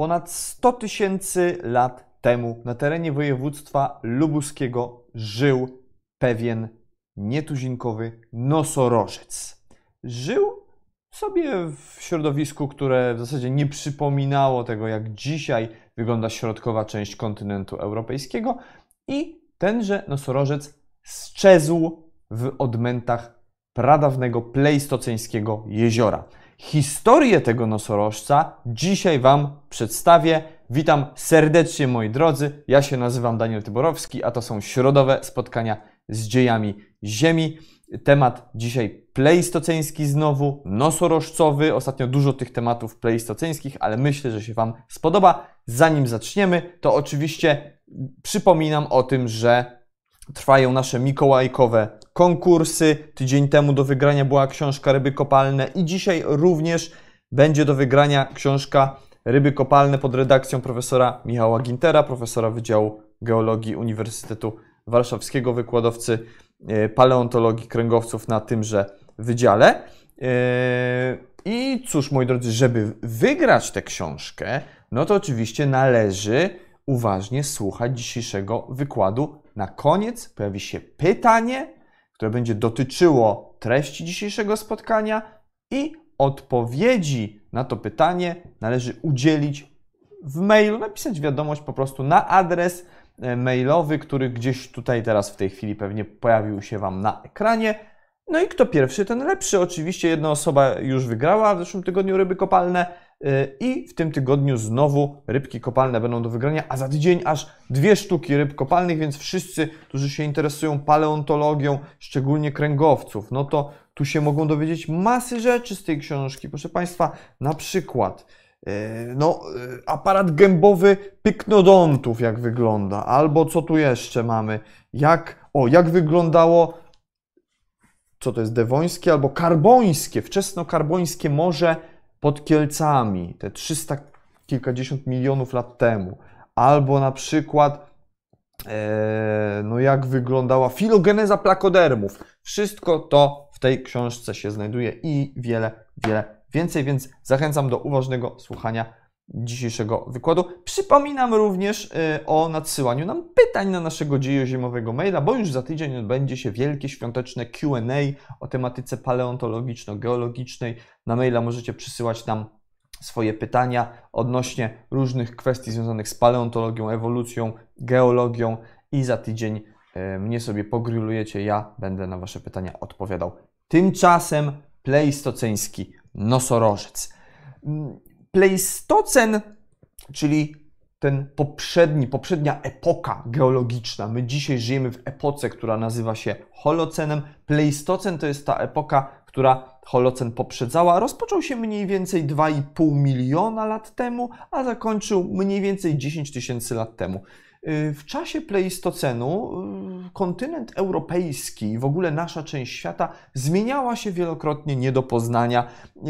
ponad 100 tysięcy lat temu na terenie województwa lubuskiego żył pewien nietuzinkowy nosorożec. Żył sobie w środowisku, które w zasadzie nie przypominało tego, jak dzisiaj wygląda środkowa część kontynentu europejskiego i tenże nosorożec strzezł w odmętach pradawnego plejstoceńskiego jeziora. Historię tego nosorożca dzisiaj Wam przedstawię. Witam serdecznie moi drodzy. Ja się nazywam Daniel Tyborowski, a to są środowe spotkania z dziejami Ziemi. Temat dzisiaj pleistoceński znowu, nosorożcowy. Ostatnio dużo tych tematów pleistoceńskich, ale myślę, że się Wam spodoba. Zanim zaczniemy, to oczywiście przypominam o tym, że trwają nasze mikołajkowe konkursy. Tydzień temu do wygrania była książka Ryby Kopalne i dzisiaj również będzie do wygrania książka Ryby Kopalne pod redakcją profesora Michała Gintera, profesora Wydziału Geologii Uniwersytetu Warszawskiego, wykładowcy e, paleontologii kręgowców na tymże wydziale. E, I cóż, moi drodzy, żeby wygrać tę książkę, no to oczywiście należy uważnie słuchać dzisiejszego wykładu. Na koniec pojawi się pytanie, które będzie dotyczyło treści dzisiejszego spotkania i odpowiedzi na to pytanie należy udzielić w mailu, napisać wiadomość po prostu na adres e, mailowy, który gdzieś tutaj teraz w tej chwili pewnie pojawił się Wam na ekranie. No i kto pierwszy, ten lepszy. Oczywiście jedna osoba już wygrała w zeszłym tygodniu ryby kopalne. I w tym tygodniu znowu rybki kopalne będą do wygrania, a za tydzień aż dwie sztuki ryb kopalnych, więc wszyscy, którzy się interesują paleontologią, szczególnie kręgowców, no to tu się mogą dowiedzieć masy rzeczy z tej książki. Proszę Państwa, na przykład e, no, e, aparat gębowy pyknodontów, jak wygląda, albo co tu jeszcze mamy, jak, o, jak wyglądało, co to jest, dewońskie albo karbońskie, wczesnokarbońskie morze pod Kielcami te 300 kilkadziesiąt milionów lat temu, albo na przykład e, no jak wyglądała filogeneza plakodermów. Wszystko to w tej książce się znajduje i wiele, wiele więcej, więc zachęcam do uważnego słuchania dzisiejszego wykładu. Przypominam również y, o nadsyłaniu nam pytań na naszego dziejoziemowego maila, bo już za tydzień odbędzie się wielkie świąteczne QA o tematyce paleontologiczno-geologicznej. Na maila możecie przysyłać nam swoje pytania odnośnie różnych kwestii związanych z paleontologią, ewolucją, geologią i za tydzień y, mnie sobie pogrylujecie, ja będę na Wasze pytania odpowiadał. Tymczasem pleistoceński nosorożec. Mm, Pleistocen, czyli ten poprzedni, poprzednia epoka geologiczna. My dzisiaj żyjemy w epoce, która nazywa się Holocenem. Pleistocen to jest ta epoka, która Holocen poprzedzała, rozpoczął się mniej więcej 2,5 miliona lat temu, a zakończył mniej więcej 10 tysięcy lat temu. Y, w czasie Pleistocenu kontynent europejski i w ogóle nasza część świata zmieniała się wielokrotnie nie do poznania. E,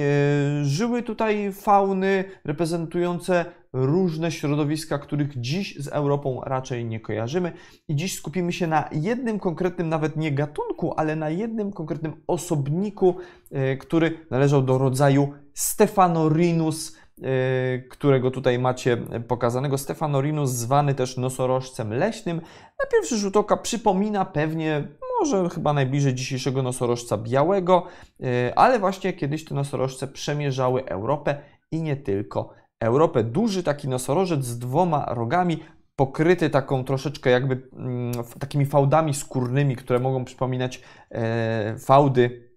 żyły tutaj fauny reprezentujące różne środowiska, których dziś z Europą raczej nie kojarzymy. I dziś skupimy się na jednym konkretnym, nawet nie gatunku, ale na jednym konkretnym osobniku, e, który należał do rodzaju Stefanorinus Y, którego tutaj macie pokazanego, Stefanorinus, zwany też nosorożcem leśnym, na pierwszy rzut oka przypomina pewnie może chyba najbliżej dzisiejszego nosorożca białego, y, ale właśnie kiedyś te nosorożce przemierzały Europę i nie tylko Europę. Duży taki nosorożec z dwoma rogami, pokryty taką troszeczkę jakby mm, takimi fałdami skórnymi, które mogą przypominać e, fałdy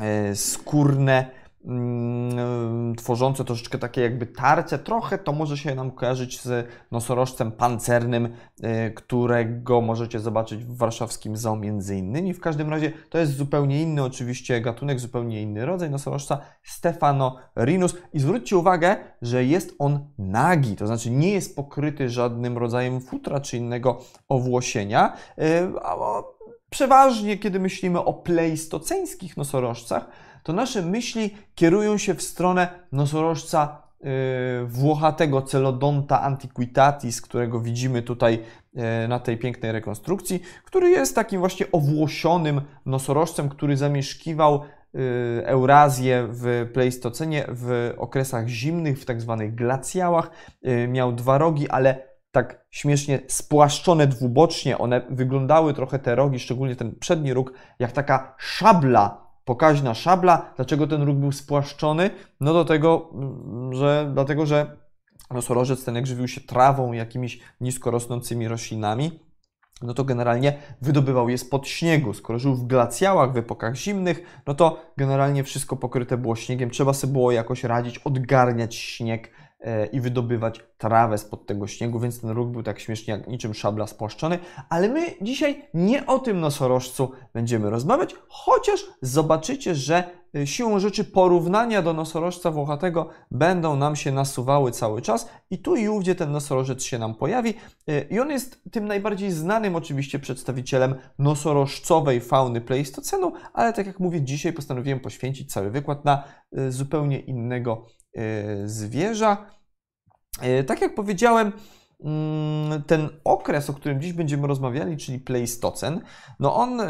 e, skórne Mm, tworzące troszeczkę takie jakby tarcie Trochę to może się nam kojarzyć z nosorożcem pancernym, e, którego możecie zobaczyć w warszawskim zoo między innymi. W każdym razie to jest zupełnie inny oczywiście gatunek, zupełnie inny rodzaj nosorożca Stefanorinus. I zwróćcie uwagę, że jest on nagi, to znaczy nie jest pokryty żadnym rodzajem futra czy innego owłosienia. E, przeważnie, kiedy myślimy o pleistoceńskich nosorożcach, to nasze myśli kierują się w stronę nosorożca y, włochatego celodonta antiquitatis, którego widzimy tutaj y, na tej pięknej rekonstrukcji, który jest takim właśnie owłosionym nosorożcem, który zamieszkiwał y, Eurazję w Pleistocenie w okresach zimnych, w tak zwanych glacjałach. Miał dwa rogi, ale tak śmiesznie spłaszczone dwubocznie. One wyglądały trochę te rogi, szczególnie ten przedni róg, jak taka szabla pokaźna szabla. Dlaczego ten róg był spłaszczony? No do tego, mm, że dlatego, że nosorożec ten jak żywił się trawą, jakimiś nisko rosnącymi roślinami, no to generalnie wydobywał je spod śniegu. Skoro żył w glacjałach, w epokach zimnych, no to generalnie wszystko pokryte było śniegiem. Trzeba sobie było jakoś radzić, odgarniać śnieg E, i wydobywać trawę spod tego śniegu, więc ten róg był tak śmiesznie jak niczym szabla spłaszczony. Ale my dzisiaj nie o tym nosorożcu będziemy rozmawiać, chociaż zobaczycie, że siłą rzeczy porównania do nosorożca włochatego będą nam się nasuwały cały czas i tu i ówdzie ten nosorożec się nam pojawi i on jest tym najbardziej znanym oczywiście przedstawicielem nosorożcowej fauny Pleistocenu, ale tak jak mówię, dzisiaj postanowiłem poświęcić cały wykład na e, zupełnie innego e, zwierza. E, tak jak powiedziałem, Mm, ten okres, o którym dziś będziemy rozmawiali, czyli Pleistocen, no on y,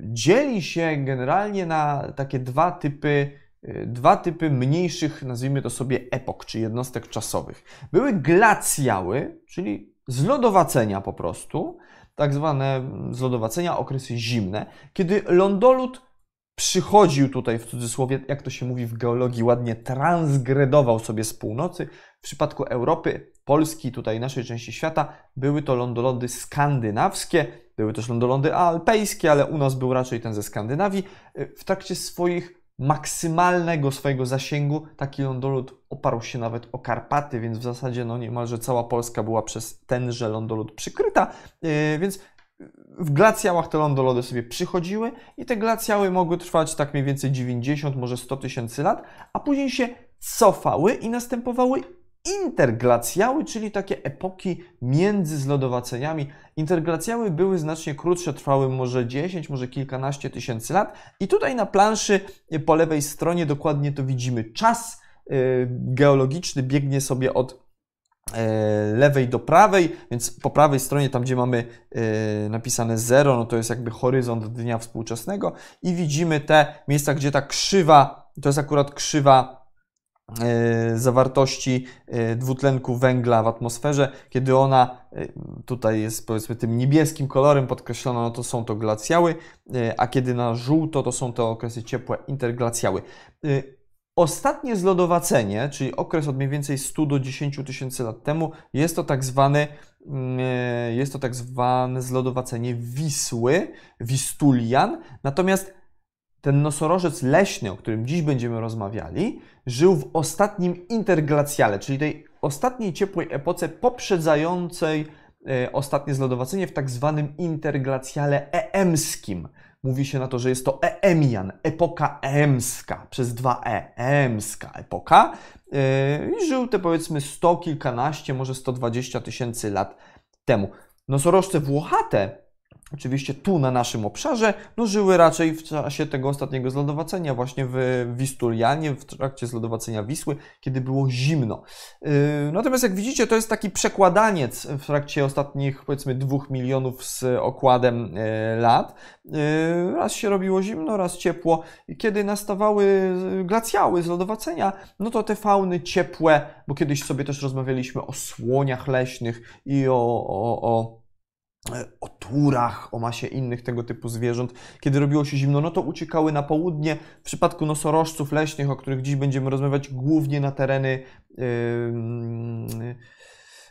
dzieli się generalnie na takie dwa typy y, dwa typy mniejszych, nazwijmy to sobie, epok czy jednostek czasowych. Były glacjały, czyli zlodowacenia po prostu, tak zwane zlodowacenia, okresy zimne, kiedy lądolud przychodził tutaj, w cudzysłowie, jak to się mówi w geologii ładnie, transgredował sobie z północy. W przypadku Europy, Polski, tutaj naszej części świata, były to lądolądy skandynawskie, były też lądolądy alpejskie, ale u nas był raczej ten ze Skandynawii. W trakcie swoich maksymalnego swojego zasięgu taki lądolód oparł się nawet o Karpaty, więc w zasadzie no niemalże cała Polska była przez tenże lądolód przykryta, yy, więc w glacjałach te lądolody sobie przychodziły i te glacjały mogły trwać tak mniej więcej 90, może 100 tysięcy lat, a później się cofały i następowały interglacjały, czyli takie epoki między zlodowaceniami. Interglacjały były znacznie krótsze, trwały może 10, może kilkanaście tysięcy lat. I tutaj na planszy po lewej stronie dokładnie to widzimy. Czas y, geologiczny biegnie sobie od E, lewej do prawej, więc po prawej stronie, tam gdzie mamy e, napisane 0, no to jest jakby horyzont dnia współczesnego i widzimy te miejsca, gdzie ta krzywa, to jest akurat krzywa e, zawartości dwutlenku węgla w atmosferze, kiedy ona tutaj jest powiedzmy tym niebieskim kolorem podkreślona, no to są to glacjały, a kiedy na żółto to są to okresy ciepłe interglacjały Ostatnie zlodowacenie, czyli okres od mniej więcej 100 do 10 tysięcy lat temu, jest to tak zwane, mm, jest to tak zwane zlodowacenie Wisły, Wistulian. Natomiast ten nosorożec leśny, o którym dziś będziemy rozmawiali, żył w ostatnim interglacjale, czyli tej ostatniej ciepłej epoce poprzedzającej e, ostatnie zlodowacenie w tak zwanym interglacjale eemskim mówi się na to, że jest to Eemian, epoka emska, przez dwa E, emska epoka. Yy, i żył te powiedzmy sto kilkanaście, może 120 tysięcy lat temu. Nosorożce włochate oczywiście tu na naszym obszarze, no żyły raczej w czasie tego ostatniego zlodowacenia, właśnie w Wistulianie, w trakcie zlodowacenia Wisły, kiedy było zimno. Yy, natomiast jak widzicie, to jest taki przekładaniec w trakcie ostatnich powiedzmy dwóch milionów z okładem yy, lat. Yy, raz się robiło zimno, raz ciepło. Kiedy nastawały glacjały zlodowacenia, no to te fauny ciepłe, bo kiedyś sobie też rozmawialiśmy o słoniach leśnych i o, o, o E, o turach, o masie innych tego typu zwierząt. Kiedy robiło się zimno, no to uciekały na południe. W przypadku nosorożców leśnych, o których dziś będziemy rozmawiać, głównie na tereny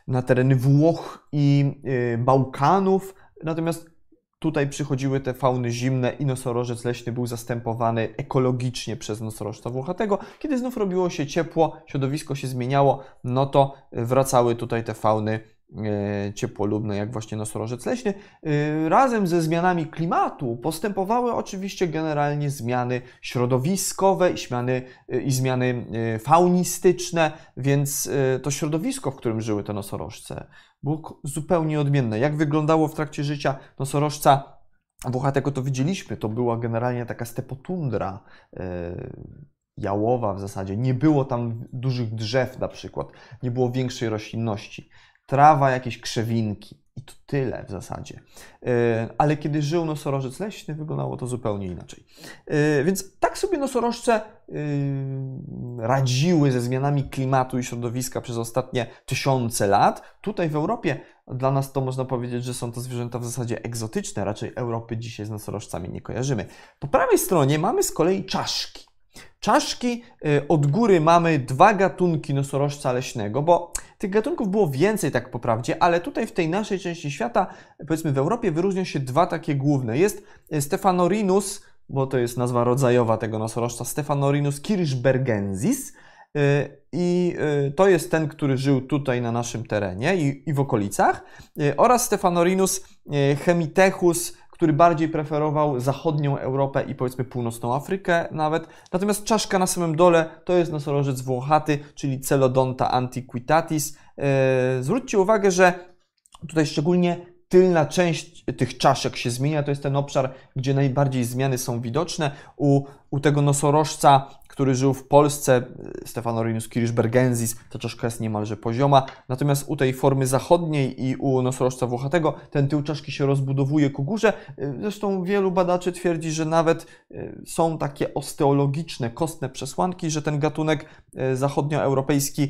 na tereny Włoch i e, Bałkanów. Natomiast tutaj przychodziły te fauny zimne i nosorożec leśny był zastępowany ekologicznie przez nosorożca włochatego. Kiedy znów robiło się ciepło, środowisko się zmieniało, no to wracały tutaj te fauny E, ciepłolubne, jak właśnie nosorożec leśny. E, razem ze zmianami klimatu postępowały oczywiście generalnie zmiany środowiskowe i zmiany, e, i zmiany faunistyczne, więc to środowisko, w którym żyły te nosorożce, było zupełnie odmienne. Jak wyglądało w trakcie życia nosorożca włochatego, to widzieliśmy. To była generalnie taka stepotundra, jałowa w zasadzie. Nie było tam dużych drzew na przykład, nie było większej roślinności trawa, jakieś krzewinki. I to tyle w zasadzie. Y, ale kiedy żył nosorożec leśny, wyglądało to zupełnie inaczej. Y, więc tak sobie nosorożce y, radziły ze zmianami klimatu i środowiska przez ostatnie tysiące lat. Tutaj w Europie dla nas to można powiedzieć, że są to zwierzęta w zasadzie egzotyczne. Raczej Europy dzisiaj z nosorożcami nie kojarzymy. Po prawej stronie mamy z kolei czaszki. Czaszki y, od góry mamy dwa gatunki nosorożca leśnego, bo tych gatunków było więcej tak po prawdzie, ale tutaj w tej naszej części świata, powiedzmy w Europie, wyróżnią się dwa takie główne. Jest y, Stefanorinus, bo to jest nazwa rodzajowa tego nosorożca, Stefanorinus kirchbergensis y, i to jest ten, który żył tutaj na naszym terenie i, w okolicach oraz Stefanorinus hemitechus który bardziej preferował zachodnią Europę i powiedzmy północną Afrykę nawet. Natomiast czaszka na samym dole to jest nosorożec włochaty, czyli Celodonta antiquitatis. E, zwróćcie uwagę, że tutaj szczególnie tylna część tych czaszek się zmienia. To jest ten obszar, gdzie najbardziej zmiany są widoczne. U, u tego nosorożca który żył w Polsce, e, Stefanorinius Kirchbergensis, ta czaszka jest niemalże pozioma, natomiast u tej formy zachodniej i u nosorożca włochatego ten tył czaszki się rozbudowuje ku górze. E, zresztą wielu badaczy twierdzi, że nawet e, są takie osteologiczne, kostne przesłanki, że ten gatunek zachodnioeuropejski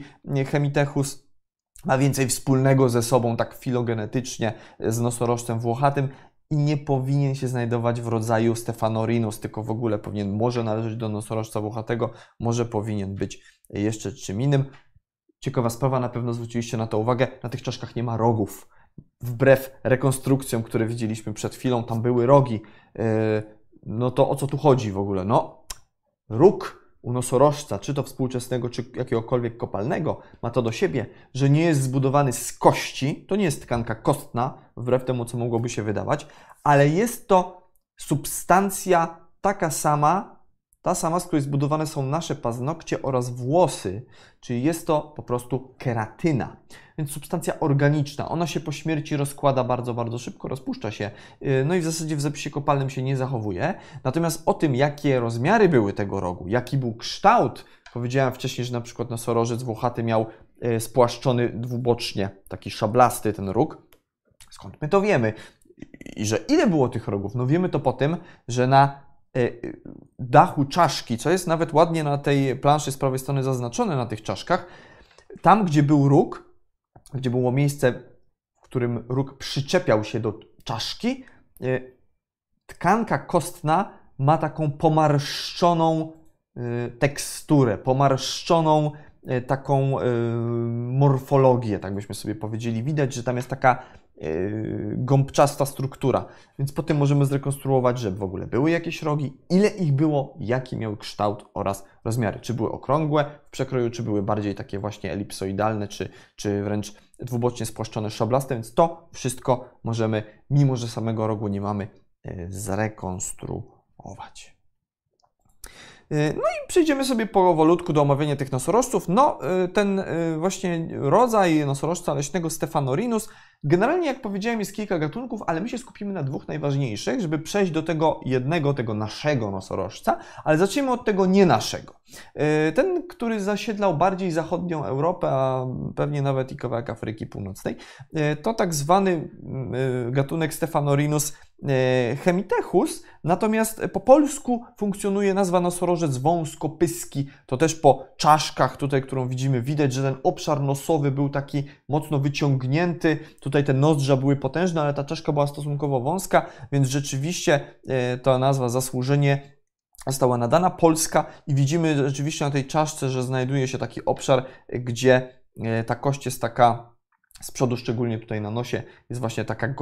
Hemitechus ma więcej wspólnego ze sobą tak filogenetycznie z nosorożcem włochatym i nie powinien się znajdować w rodzaju Stefanorinus, tylko w ogóle powinien może należeć do nosorożca buchatego, może powinien być jeszcze czym innym. Ciekawa sprawa, na pewno zwróciliście na to uwagę, na tych czaszkach nie ma rogów. Wbrew rekonstrukcjom, które widzieliśmy przed chwilą, tam były rogi. Yy, no to o co tu chodzi w ogóle? No, róg u nosorożca, czy to współczesnego, czy jakiegokolwiek kopalnego, ma to do siebie, że nie jest zbudowany z kości, to nie jest tkanka kostna, wbrew temu, co mogłoby się wydawać, ale jest to substancja taka sama, ta sama, z której zbudowane są nasze paznokcie oraz włosy, czyli jest to po prostu keratyna. Więc substancja organiczna. Ona się po śmierci rozkłada bardzo, bardzo szybko, rozpuszcza się. Yy, no i w zasadzie w zapisie kopalnym się nie zachowuje. Natomiast o tym, jakie rozmiary były tego rogu, jaki był kształt, powiedziałem wcześniej, że na przykład nosorożec włochaty miał yy, spłaszczony dwubocznie, taki szablasty ten róg. Skąd my to wiemy? I że ile było tych rogów? No wiemy to po tym, że na E, dachu czaszki, co jest nawet ładnie na tej planszy z prawej strony zaznaczone na tych czaszkach, tam gdzie był róg, gdzie było miejsce, w którym róg przyczepiał się do czaszki, e, tkanka kostna ma taką pomarszczoną e, teksturę, pomarszczoną taką morfologię, tak byśmy sobie powiedzieli. Widać, że tam jest taka Yy, gąbczasta struktura. Więc po tym możemy zrekonstruować, że w ogóle były jakieś rogi, ile ich było, jaki miał kształt oraz rozmiary. Czy były okrągłe w przekroju, czy były bardziej takie właśnie elipsoidalne, czy, czy wręcz dwubocznie spłaszczone, szablaste. Więc to wszystko możemy, mimo że samego rogu nie mamy, yy, zrekonstruować. Y, no i przejdziemy sobie powolutku do omawiania tych nosorożców. No, y, ten y, właśnie rodzaj nosorożca leśnego Stefanorinus, generalnie jak powiedziałem jest kilka gatunków, ale my się skupimy na dwóch najważniejszych, żeby przejść do tego jednego, tego naszego nosorożca, ale zacznijmy od tego nie naszego. E, ten, który zasiedlał bardziej zachodnią Europę, a pewnie nawet i kawałek Afryki Północnej, e, to tak zwany e, gatunek Stefanorinus hemitechus, natomiast po polsku funkcjonuje nazwa nosorożec wąskopyski. To też po czaszkach tutaj, którą widzimy, widać, że ten obszar nosowy był taki mocno wyciągnięty. Tutaj te nozdrza były potężne, ale ta czaszka była stosunkowo wąska, więc rzeczywiście ta nazwa zasłużenie została nadana Polska i widzimy rzeczywiście na tej czaszce, że znajduje się taki obszar, gdzie e, ta kość jest taka z przodu, szczególnie tutaj na nosie, jest właśnie taka e,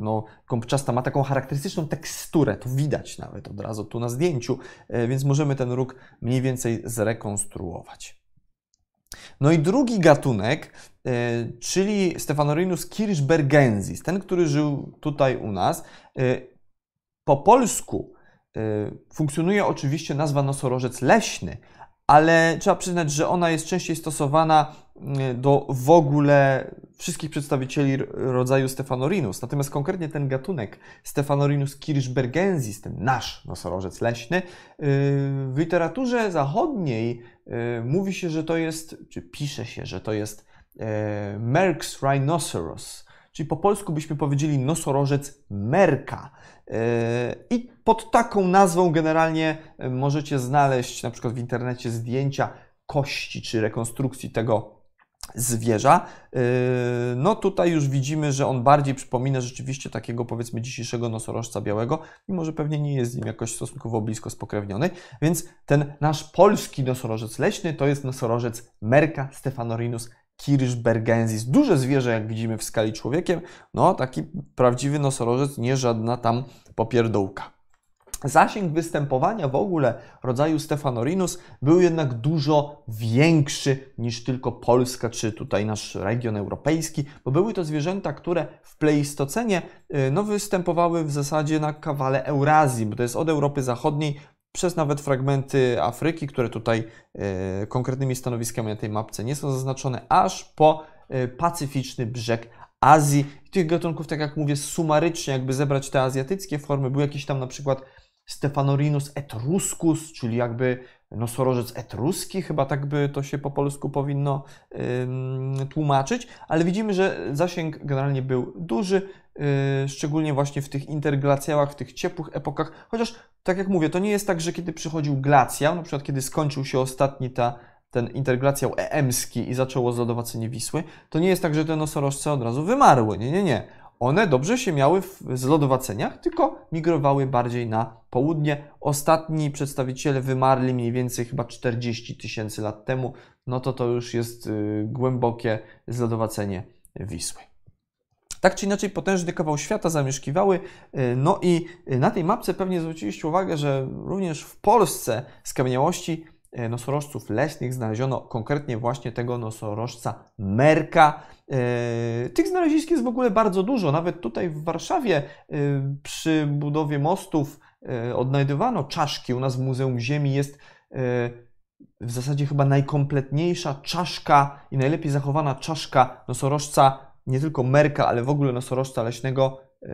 no, kąpczasta, ma taką charakterystyczną teksturę, to widać nawet od razu tu na zdjęciu, e, więc możemy ten róg mniej więcej zrekonstruować. No i drugi gatunek, czyli Stefanorinus kirchbergensis, ten, który żył tutaj u nas, po polsku Y, funkcjonuje oczywiście nazwa nosorożec leśny, ale trzeba przyznać, że ona jest częściej stosowana y, do w ogóle wszystkich przedstawicieli rodzaju Stefanorinus. Natomiast konkretnie ten gatunek Stefanorinus kirchbergensis, ten nasz nosorożec leśny, y, w literaturze zachodniej mówi się, że to jest, czy pisze się, że to jest Merck's rhinoceros, czyli po polsku byśmy powiedzieli nosorożec merka. Yy, I pod taką nazwą generalnie e, możecie znaleźć na przykład w internecie zdjęcia kości czy rekonstrukcji tego zwierza. Yy, no tutaj już widzimy, że on bardziej przypomina rzeczywiście takiego powiedzmy dzisiejszego nosorożca białego, mimo że pewnie nie jest z nim jakoś stosunkowo blisko spokrewniony. Więc ten nasz polski nosorożec leśny to jest nosorożec Merca stefanorinus Kirish bergensis. Duże zwierzę, jak widzimy w skali człowiekiem. No, taki prawdziwy nosorożec, nie żadna tam popierdołka. Zasięg występowania w ogóle rodzaju Stefanorinus był jednak dużo większy niż tylko Polska czy tutaj nasz region europejski, bo były to zwierzęta, które w Pleistocenie y, no, występowały w zasadzie na kawale Eurazji, bo to jest od Europy Zachodniej przez nawet fragmenty Afryki, które tutaj e, konkretnymi stanowiskami na tej mapce nie są zaznaczone, aż po e, pacyficzny brzeg Azji. I tych gatunków, tak jak mówię, sumarycznie, jakby zebrać te azjatyckie formy, był jakiś tam na przykład Stefanorinus etruscus, czyli jakby nosorożec etruski, chyba tak by to się po polsku powinno yy, tłumaczyć, ale widzimy, że zasięg generalnie był duży, yy, szczególnie właśnie w tych interglacjałach, w tych ciepłych epokach, chociaż tak jak mówię, to nie jest tak, że kiedy przychodził glacjał, na przykład kiedy skończył się ostatni ta, ten interglacjał emski i zaczęło zadowacenie Wisły, to nie jest tak, że te nosorożce od razu wymarły. Nie, nie, nie. One dobrze się miały w zlodowaceniach, tylko migrowały bardziej na południe. Ostatni przedstawiciele wymarli mniej więcej chyba 40 tysięcy lat temu. No to to już jest y, głębokie zlodowacenie Wisły. Tak czy inaczej potężny kawał świata zamieszkiwały. Y, no i y, na tej mapce pewnie zwróciliście uwagę, że również w Polsce skamieniałości y, nosorożców leśnych znaleziono konkretnie właśnie tego nosorożca merka. Tych znalezisk jest w ogóle bardzo dużo. Nawet tutaj w Warszawie przy budowie mostów odnajdywano czaszki. U nas w Muzeum Ziemi jest w zasadzie chyba najkompletniejsza czaszka i najlepiej zachowana czaszka nosorożca nie tylko merka, ale w ogóle nosorożca leśnego e,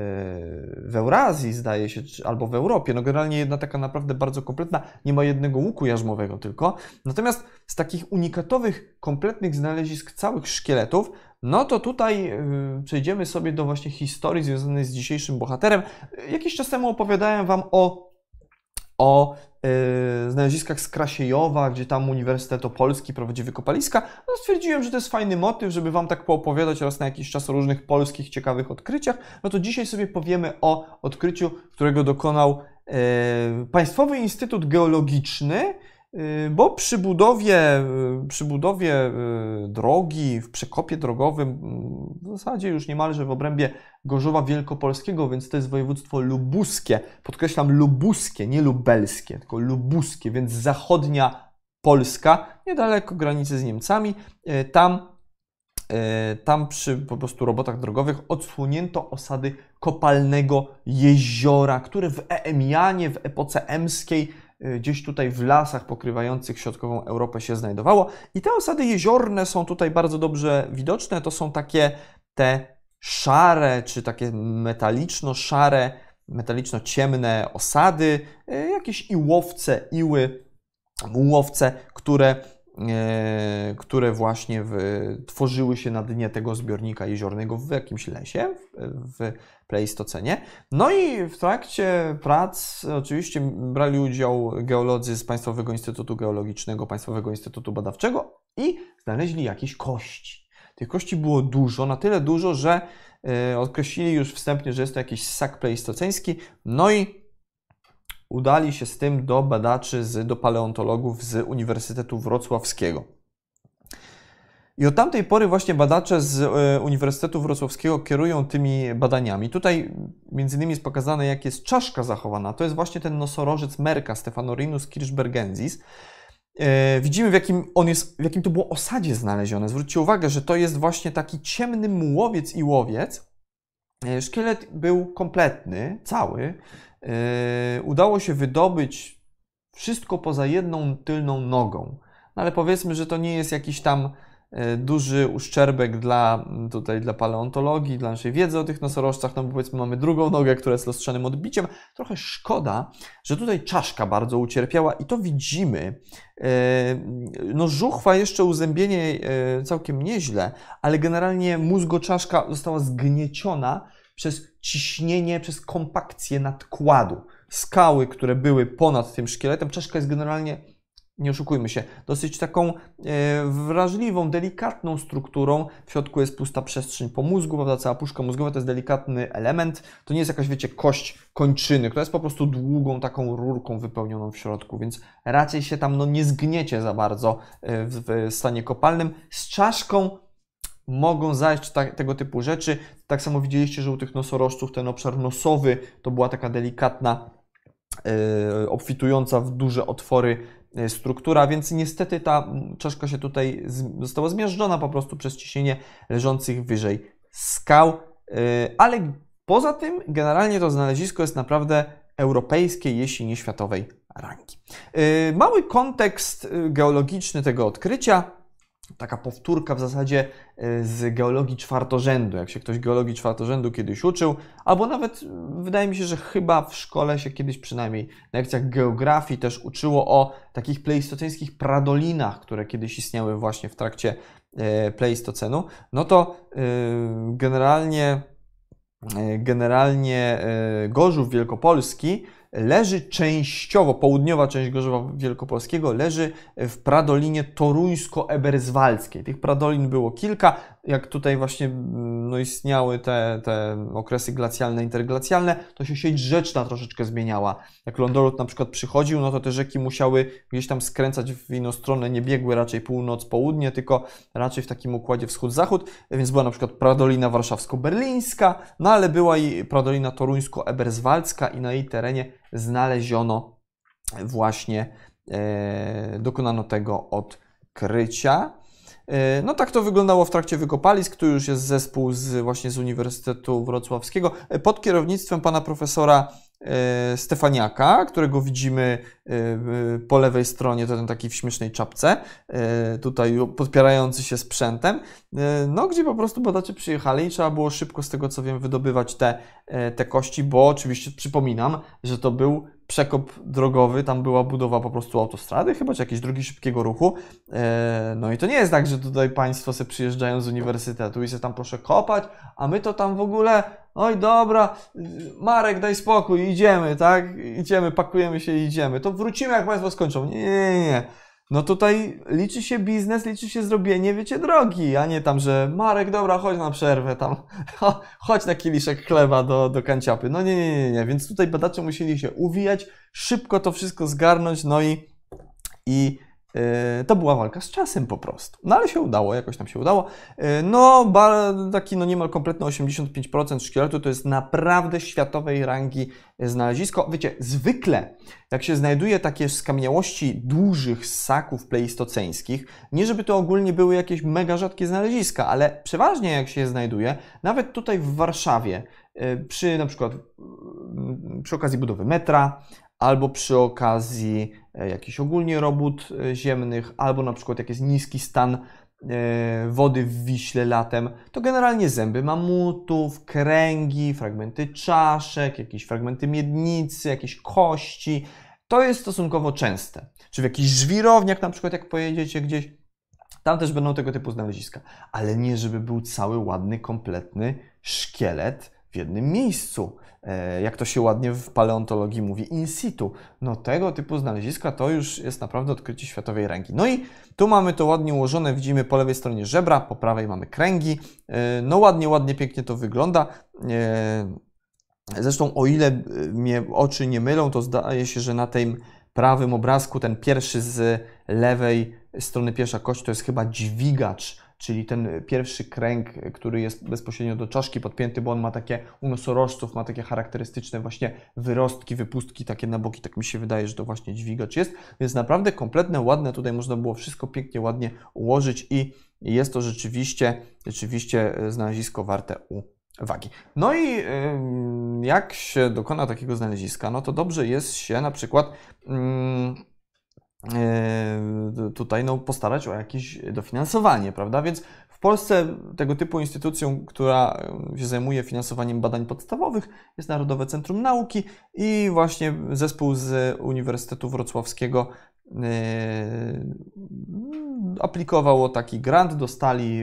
w Eurazji, zdaje się, albo w Europie. No generalnie jedna taka naprawdę bardzo kompletna, nie ma jednego łuku jarzmowego tylko. Natomiast z takich unikatowych, kompletnych znalezisk całych szkieletów, no to tutaj e, przejdziemy sobie do właśnie historii związanej z dzisiejszym bohaterem. E, jakiś czas temu opowiadałem Wam o, o Y, znaleziskach z Krasiejowa, gdzie tam Uniwersytet Opolski prowadzi wykopaliska, no stwierdziłem, że to jest fajny motyw, żeby Wam tak poopowiadać raz na jakiś czas o różnych polskich ciekawych odkryciach. No to dzisiaj sobie powiemy o odkryciu, którego dokonał y, Państwowy Instytut Geologiczny, Y, bo przy budowie, y, przy budowie y, drogi, w przekopie drogowym, mm, w zasadzie już niemalże w obrębie Gorzowa Wielkopolskiego, więc to jest województwo lubuskie. Podkreślam lubuskie, nie lubelskie, tylko lubuskie, więc zachodnia Polska, niedaleko granicy z Niemcami. Tam, tam przy po prostu robotach drogowych odsłonięto osady kopalnego jeziora, które w Eemianie w epoce emskiej Y, gdzieś tutaj w lasach pokrywających środkową Europę się znajdowało. I te osady jeziorne są tutaj bardzo dobrze widoczne. To są takie te szare, czy takie metaliczno-szare, metaliczno-ciemne osady, y, jakieś iłowce, iły, łowce, które E, które właśnie w, tworzyły się na dnie tego zbiornika jeziornego w jakimś lesie w Pleistocenie. No i w trakcie prac oczywiście brali udział geolodzy z Państwowego Instytutu Geologicznego, Państwowego Instytutu Badawczego i znaleźli jakieś kości. Tych kości było dużo, na tyle dużo, że e, określili już wstępnie, że jest to jakiś ssak pleistoceński. No i udali się z tym do badaczy, z, do paleontologów z Uniwersytetu Wrocławskiego. I od tamtej pory właśnie badacze z e, Uniwersytetu Wrocławskiego kierują tymi badaniami. Tutaj między innymi jest pokazane, jak jest czaszka zachowana. To jest właśnie ten nosorożec merka Stefanorinus kirchbergensis. E, widzimy, w jakim, on jest, w jakim to było osadzie znalezione. Zwróćcie uwagę, że to jest właśnie taki ciemny mułowiec i łowiec. E, szkielet był kompletny, cały, Yy, udało się wydobyć wszystko poza jedną tylną nogą. No ale powiedzmy, że to nie jest jakiś tam e, duży uszczerbek dla, mm, tutaj dla paleontologii, dla naszej wiedzy o tych nosorożcach, no bo powiedzmy mamy drugą nogę, która jest lustrzanym odbiciem. Trochę szkoda, że tutaj czaszka bardzo ucierpiała i to widzimy. E, no żuchwa jeszcze uzębienie e, całkiem nieźle, ale generalnie mózgoczaszka została zgnieciona przez ciśnienie, przez kompakcję nadkładu. Skały, które były ponad tym szkieletem, czaszka jest generalnie, nie oszukujmy się, dosyć taką e, wrażliwą, delikatną strukturą. W środku jest pusta przestrzeń po mózgu, prawda? Cała puszka mózgowa to jest delikatny element. To nie jest jakaś, wiecie, kość kończyny, która jest po prostu długą taką rurką wypełnioną w środku, więc raczej się tam no, nie zgniecie za bardzo e, w, w stanie kopalnym. Z czaszką mogą zajść tego typu rzeczy. Tak samo widzieliście, że u tych nosorożców ten obszar nosowy to była taka delikatna, yy, obfitująca w duże otwory e, struktura, więc niestety ta czaszka się tutaj została zmiażdżona po prostu przez ciśnienie leżących wyżej skał, e, ale poza tym generalnie to znalezisko jest naprawdę europejskie, jeśli nie światowej rangi. Mały kontekst geologiczny tego odkrycia taka powtórka w zasadzie y, z geologii czwartorzędu, jak się ktoś geologii czwartorzędu kiedyś uczył, albo nawet y, wydaje mi się, że chyba w szkole się kiedyś przynajmniej na lekcjach geografii też uczyło o takich pleistoceńskich pradolinach, które kiedyś istniały właśnie w trakcie y, pleistocenu, no to generalnie generalnie Gorzów Wielkopolski leży częściowo, południowa część Gorzowa Wielkopolskiego leży w pradolinie toruńsko-eberswalskiej. Tych pradolin było kilka, jak tutaj właśnie mm, no, istniały te, te okresy glacjalne, interglacjalne, to się sieć rzeczna troszeczkę zmieniała. Jak lądolot na przykład przychodził, no to te rzeki musiały gdzieś tam skręcać w inną stronę, nie biegły raczej północ-południe, tylko raczej w takim układzie wschód-zachód, więc była na przykład Pradolina Warszawsko-Berlińska, no ale była i Pradolina Toruńsko-Eberswaldzka i na jej terenie znaleziono właśnie, e, dokonano tego odkrycia. E, no tak to wyglądało w trakcie wykopalisk. Tu już jest zespół z, właśnie z Uniwersytetu Wrocławskiego e, pod kierownictwem pana profesora e, Stefaniaka, którego widzimy po lewej stronie, to ten taki w śmiesznej czapce, tutaj podpierający się sprzętem, no gdzie po prostu badacze przyjechali i trzeba było szybko, z tego co wiem, wydobywać te, te kości, bo oczywiście przypominam, że to był przekop drogowy, tam była budowa po prostu autostrady, chyba czy jakiejś drogi szybkiego ruchu. E, no i to nie jest tak, że tutaj państwo se przyjeżdżają z uniwersytetu i se tam proszę kopać, a my to tam w ogóle, oj dobra, Marek daj spokój, idziemy, tak? Idziemy, pakujemy się i idziemy. To wrócimy jak państwo skończą. Nie, nie, nie. No tutaj liczy się biznes, liczy się zrobienie, wiecie, drogi, a nie tam, że Marek, dobra, chodź na przerwę, tam, chodź na kieliszek chleba do, do kanciapy. No nie, nie, nie, nie, więc tutaj badacze musieli się uwijać, szybko to wszystko zgarnąć, no i, i Yy, to była walka z czasem po prostu. No ale się udało, jakoś tam się udało. Yy, no, taki no niemal kompletny 85% szkieletu to jest naprawdę światowej rangi znalezisko. Wiecie, zwykle jak się znajduje takie skamieniałości dużych ssaków pleistoceńskich, nie żeby to ogólnie były jakieś mega rzadkie znaleziska, ale przeważnie jak się je znajduje, nawet tutaj w Warszawie, yy, przy na przykład mm, przy okazji budowy metra albo przy okazji e, jakichś ogólnie robót e, ziemnych, albo na przykład jak jest niski stan e, wody w Wiśle latem, to generalnie zęby mamutów, kręgi, fragmenty czaszek, jakieś fragmenty miednicy, jakieś kości. To jest stosunkowo częste. Czy w jakichś żwirowniach na przykład, jak pojedziecie gdzieś, tam też będą tego typu znaleziska. Ale nie, żeby był cały ładny, kompletny szkielet, w jednym miejscu. E, jak to się ładnie w paleontologii mówi, in situ. No tego typu znaleziska to już jest naprawdę odkrycie światowej ręki. No i tu mamy to ładnie ułożone, widzimy po lewej stronie żebra, po prawej mamy kręgi. E, no ładnie, ładnie, pięknie to wygląda. E, zresztą o ile mnie oczy nie mylą, to zdaje się, że na tym prawym obrazku ten pierwszy z lewej strony pierwsza kość to jest chyba dźwigacz czyli ten pierwszy kręg, który jest bezpośrednio do czaszki podpięty, bo on ma takie, u nosorożców ma takie charakterystyczne właśnie wyrostki, wypustki takie na boki, tak mi się wydaje, że to właśnie dźwigacz jest, więc naprawdę kompletne, ładne, tutaj można było wszystko pięknie, ładnie ułożyć i jest to rzeczywiście, rzeczywiście e, znalezisko warte uwagi. No i jak się dokona takiego znaleziska, no to dobrze jest się na przykład... Mm, E, tutaj no, postarać o jakieś dofinansowanie, prawda? Więc w Polsce tego typu instytucją, która e, się zajmuje finansowaniem badań podstawowych, jest Narodowe Centrum Nauki i właśnie zespół z Uniwersytetu Wrocławskiego e, aplikował o taki grant, dostali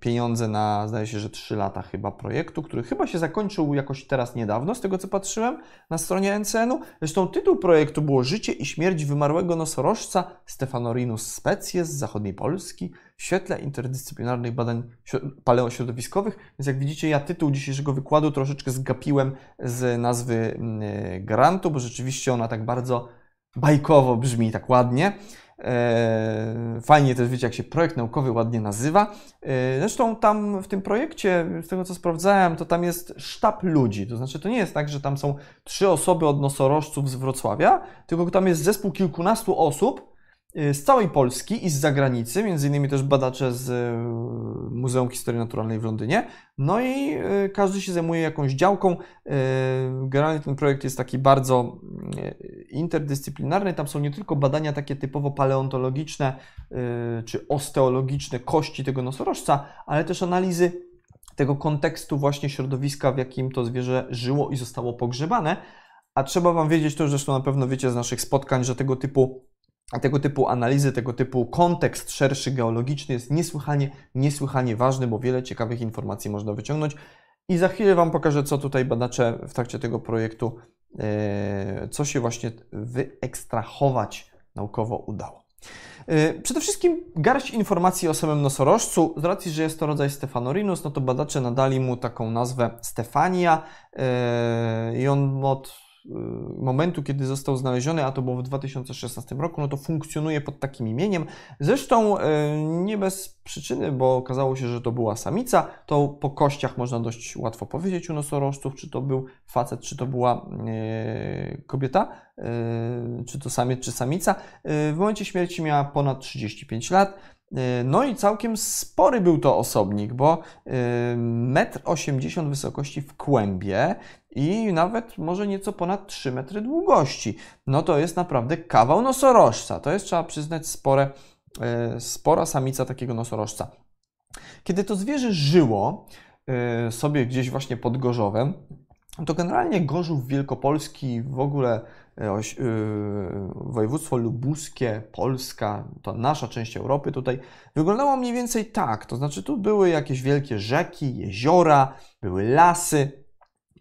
pieniądze na, zdaje się, że 3 lata chyba projektu, który chyba się zakończył jakoś teraz niedawno, z tego co patrzyłem na stronie NCN-u. Zresztą tytuł projektu było Życie i śmierć wymarłego nosorożca Stefanorinus Species z zachodniej Polski w świetle interdyscyplinarnych badań paleośrodowiskowych. Więc jak widzicie, ja tytuł dzisiejszego wykładu troszeczkę zgapiłem z nazwy mm, grantu, bo rzeczywiście ona tak bardzo bajkowo brzmi, tak ładnie. E, fajnie też wiecie, jak się projekt naukowy ładnie nazywa. E, zresztą tam w tym projekcie, z tego co sprawdzałem, to tam jest sztab ludzi. To znaczy, to nie jest tak, że tam są trzy osoby od nosorożców z Wrocławia, tylko tam jest zespół kilkunastu osób, Y, z całej Polski i z zagranicy, między innymi też badacze z y, Muzeum Historii Naturalnej w Londynie. No i y, każdy się zajmuje jakąś działką. Generalnie ten projekt jest taki bardzo interdyscyplinarny. Tam są nie tylko badania takie typowo paleontologiczne czy osteologiczne kości tego nosorożca, ale też analizy tego kontekstu właśnie środowiska, w jakim to zwierzę żyło i zostało pogrzebane. A trzeba Wam wiedzieć, to już zresztą na pewno wiecie z naszych spotkań, że tego typu tego typu analizy, tego typu kontekst szerszy geologiczny jest niesłychanie, niesłychanie ważny, bo wiele ciekawych informacji można wyciągnąć. I za chwilę Wam pokażę, co tutaj badacze w trakcie tego projektu, e, co się właśnie wyekstrahować naukowo udało. E, przede wszystkim garść informacji o samym nosorożcu. Z racji, że jest to rodzaj Stefanorinus, no to badacze nadali mu taką nazwę Stefania e, i on od Y, momentu, kiedy został znaleziony, a to było w 2016 roku, no to funkcjonuje pod takim imieniem. Zresztą y, nie bez przyczyny, bo okazało się, że to była samica, to po kościach można dość łatwo powiedzieć u nosorożców, czy to był facet, czy to była y, kobieta, czy to samiec, czy samica. W momencie śmierci miała ponad 35 lat. Y, no i całkiem spory był to osobnik, bo 1,80 y, m wysokości w kłębie i nawet może nieco ponad 3 metry długości. No to jest naprawdę kawał nosorożca. To jest, trzeba przyznać, spore, y, spora samica takiego nosorożca. Kiedy to zwierzę żyło sobie gdzieś właśnie pod Gorzowem, to generalnie Gorzów Wielkopolski, w ogóle e, e, województwo lubuskie, Polska, to nasza część Europy tutaj, wyglądało mniej więcej tak. To znaczy tu były jakieś wielkie rzeki, jeziora, były lasy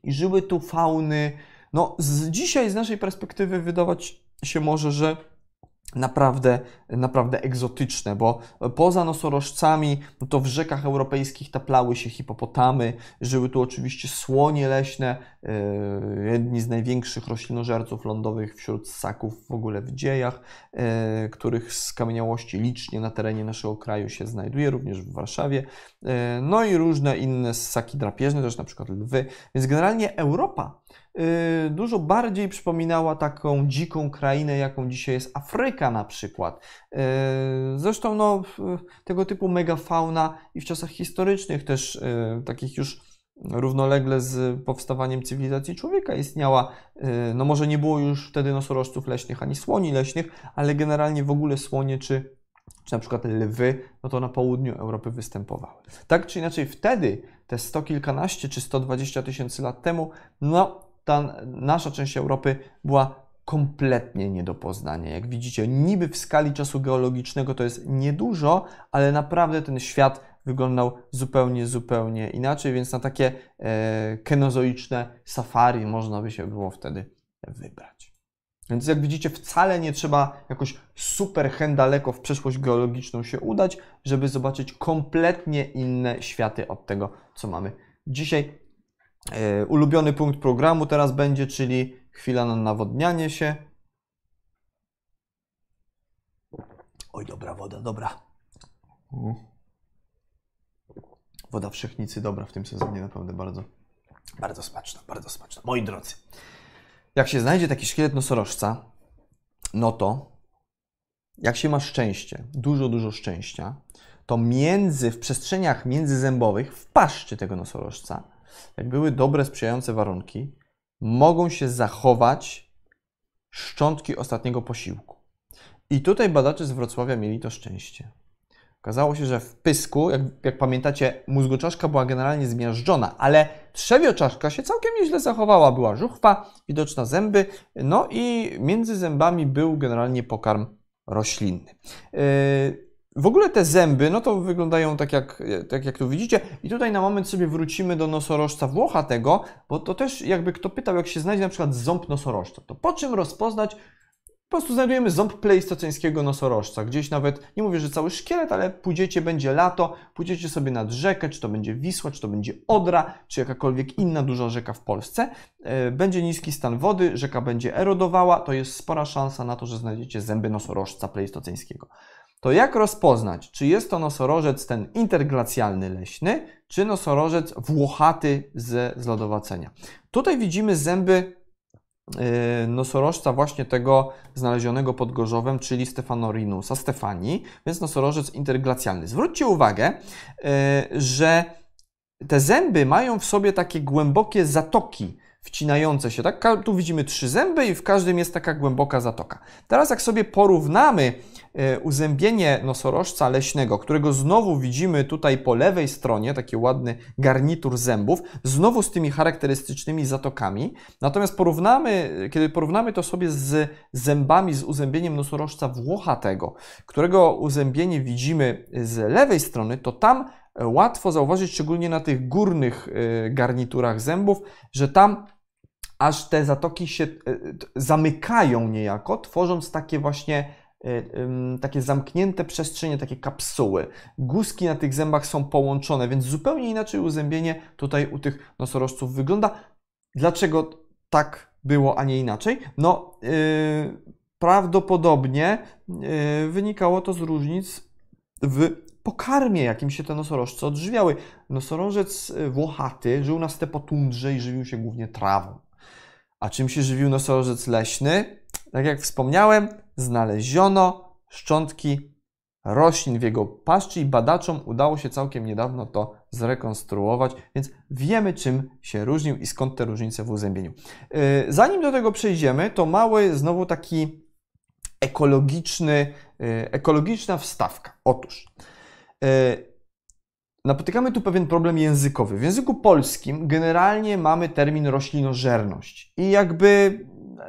i żyły tu fauny. No z, dzisiaj z naszej perspektywy wydawać się może, że naprawdę, naprawdę egzotyczne, bo poza nosorożcami, no to w rzekach europejskich taplały się hipopotamy, żyły tu oczywiście słonie leśne, e, jedni z największych roślinożerców lądowych wśród ssaków w ogóle w dziejach, e, których skamieniałości licznie na terenie naszego kraju się znajduje, również w Warszawie, e, no i różne inne ssaki drapieżne, też na przykład lwy, więc generalnie Europa Y, dużo bardziej przypominała taką dziką krainę, jaką dzisiaj jest Afryka na przykład. Y, zresztą no, tego typu megafauna i w czasach historycznych też y, takich już równolegle z powstawaniem cywilizacji człowieka istniała, no może nie było już wtedy nosorożców leśnych ani słoni leśnych, ale generalnie w ogóle słonie czy, czy na przykład lwy, no to na południu Europy występowały. Tak czy inaczej wtedy, te sto kilkanaście czy 120 tysięcy lat temu, no ta nasza część Europy była kompletnie nie do poznania. Jak widzicie, niby w skali czasu geologicznego to jest niedużo, ale naprawdę ten świat wyglądał zupełnie, zupełnie inaczej, więc na takie e, kenozoiczne safari można by się było wtedy wybrać. Więc jak widzicie, wcale nie trzeba jakoś super hen daleko w przeszłość geologiczną się udać, żeby zobaczyć kompletnie inne światy od tego, co mamy dzisiaj. E, ulubiony punkt programu teraz będzie, czyli chwila na nawodnianie się. Oj, dobra woda, dobra. Woda wszechnicy dobra w tym sezonie, naprawdę bardzo, bardzo smaczna, bardzo smaczna. Moi drodzy, jak się znajdzie taki szkielet nosorożca, no to jak się ma szczęście, dużo, dużo szczęścia, to między, w przestrzeniach międzyzębowych, w paszczy tego nosorożca, jak były dobre, sprzyjające warunki, mogą się zachować szczątki ostatniego posiłku. I tutaj badacze z Wrocławia mieli to szczęście. Okazało się, że w pysku, jak, jak pamiętacie, mózgoczaszka była generalnie zmiażdżona, ale trzewioczaszka się całkiem nieźle zachowała. Była żuchwa, widoczna zęby, no i między zębami był generalnie pokarm roślinny. Yy, w ogóle te zęby, no to wyglądają tak jak, tak jak tu widzicie. I tutaj na moment sobie wrócimy do nosorożca włochatego, bo to też jakby kto pytał, jak się znajdzie na przykład ząb nosorożca, to po czym rozpoznać, po prostu znajdujemy ząb pleistoceńskiego nosorożca. Gdzieś nawet, nie mówię, że cały szkielet, ale pójdziecie, będzie lato, pójdziecie sobie nad rzekę, czy to będzie Wisła, czy to będzie Odra, czy jakakolwiek inna duża rzeka w Polsce. E, będzie niski stan wody, rzeka będzie erodowała, to jest spora szansa na to, że znajdziecie zęby nosorożca pleistoceńskiego to jak rozpoznać, czy jest to nosorożec ten interglacjalny leśny, czy nosorożec włochaty ze zlodowacenia? Tutaj widzimy zęby y, nosorożca właśnie tego znalezionego pod Gorzowem, czyli Stefanorinusa, a Stefanii, więc nosorożec interglacjalny. Zwróćcie uwagę, y, że te zęby mają w sobie takie głębokie zatoki, wcinające się, tak? Tu widzimy trzy zęby i w każdym jest taka głęboka zatoka. Teraz jak sobie porównamy e, uzębienie nosorożca leśnego, którego znowu widzimy tutaj po lewej stronie, taki ładny garnitur zębów, znowu z tymi charakterystycznymi zatokami. Natomiast porównamy, kiedy porównamy to sobie z zębami, z uzębieniem nosorożca włochatego, którego uzębienie widzimy z lewej strony, to tam łatwo zauważyć, szczególnie na tych górnych e, garniturach zębów, że tam aż te zatoki się e, zamykają niejako, tworząc takie właśnie e, takie zamknięte przestrzenie, takie kapsuły. Guski na tych zębach są połączone, więc zupełnie inaczej uzębienie tutaj u tych nosorożców wygląda. Dlaczego tak było, a nie inaczej? No, yy, prawdopodobnie yy, wynikało to z różnic w pokarmie, jakim się te nosorożce odżywiały. Nosorożec y, włochaty żył na stepotundrze i żywił się głównie trawą. A czym się żywił nosorożec leśny? Tak jak wspomniałem, znaleziono szczątki roślin w jego paszczy i badaczom udało się całkiem niedawno to zrekonstruować, więc wiemy czym się różnił i skąd te różnice w uzębieniu. Y, zanim do tego przejdziemy, to mały znowu taki ekologiczny, y, ekologiczna wstawka. Otóż E, napotykamy tu pewien problem językowy. W języku polskim generalnie mamy termin roślinożerność i jakby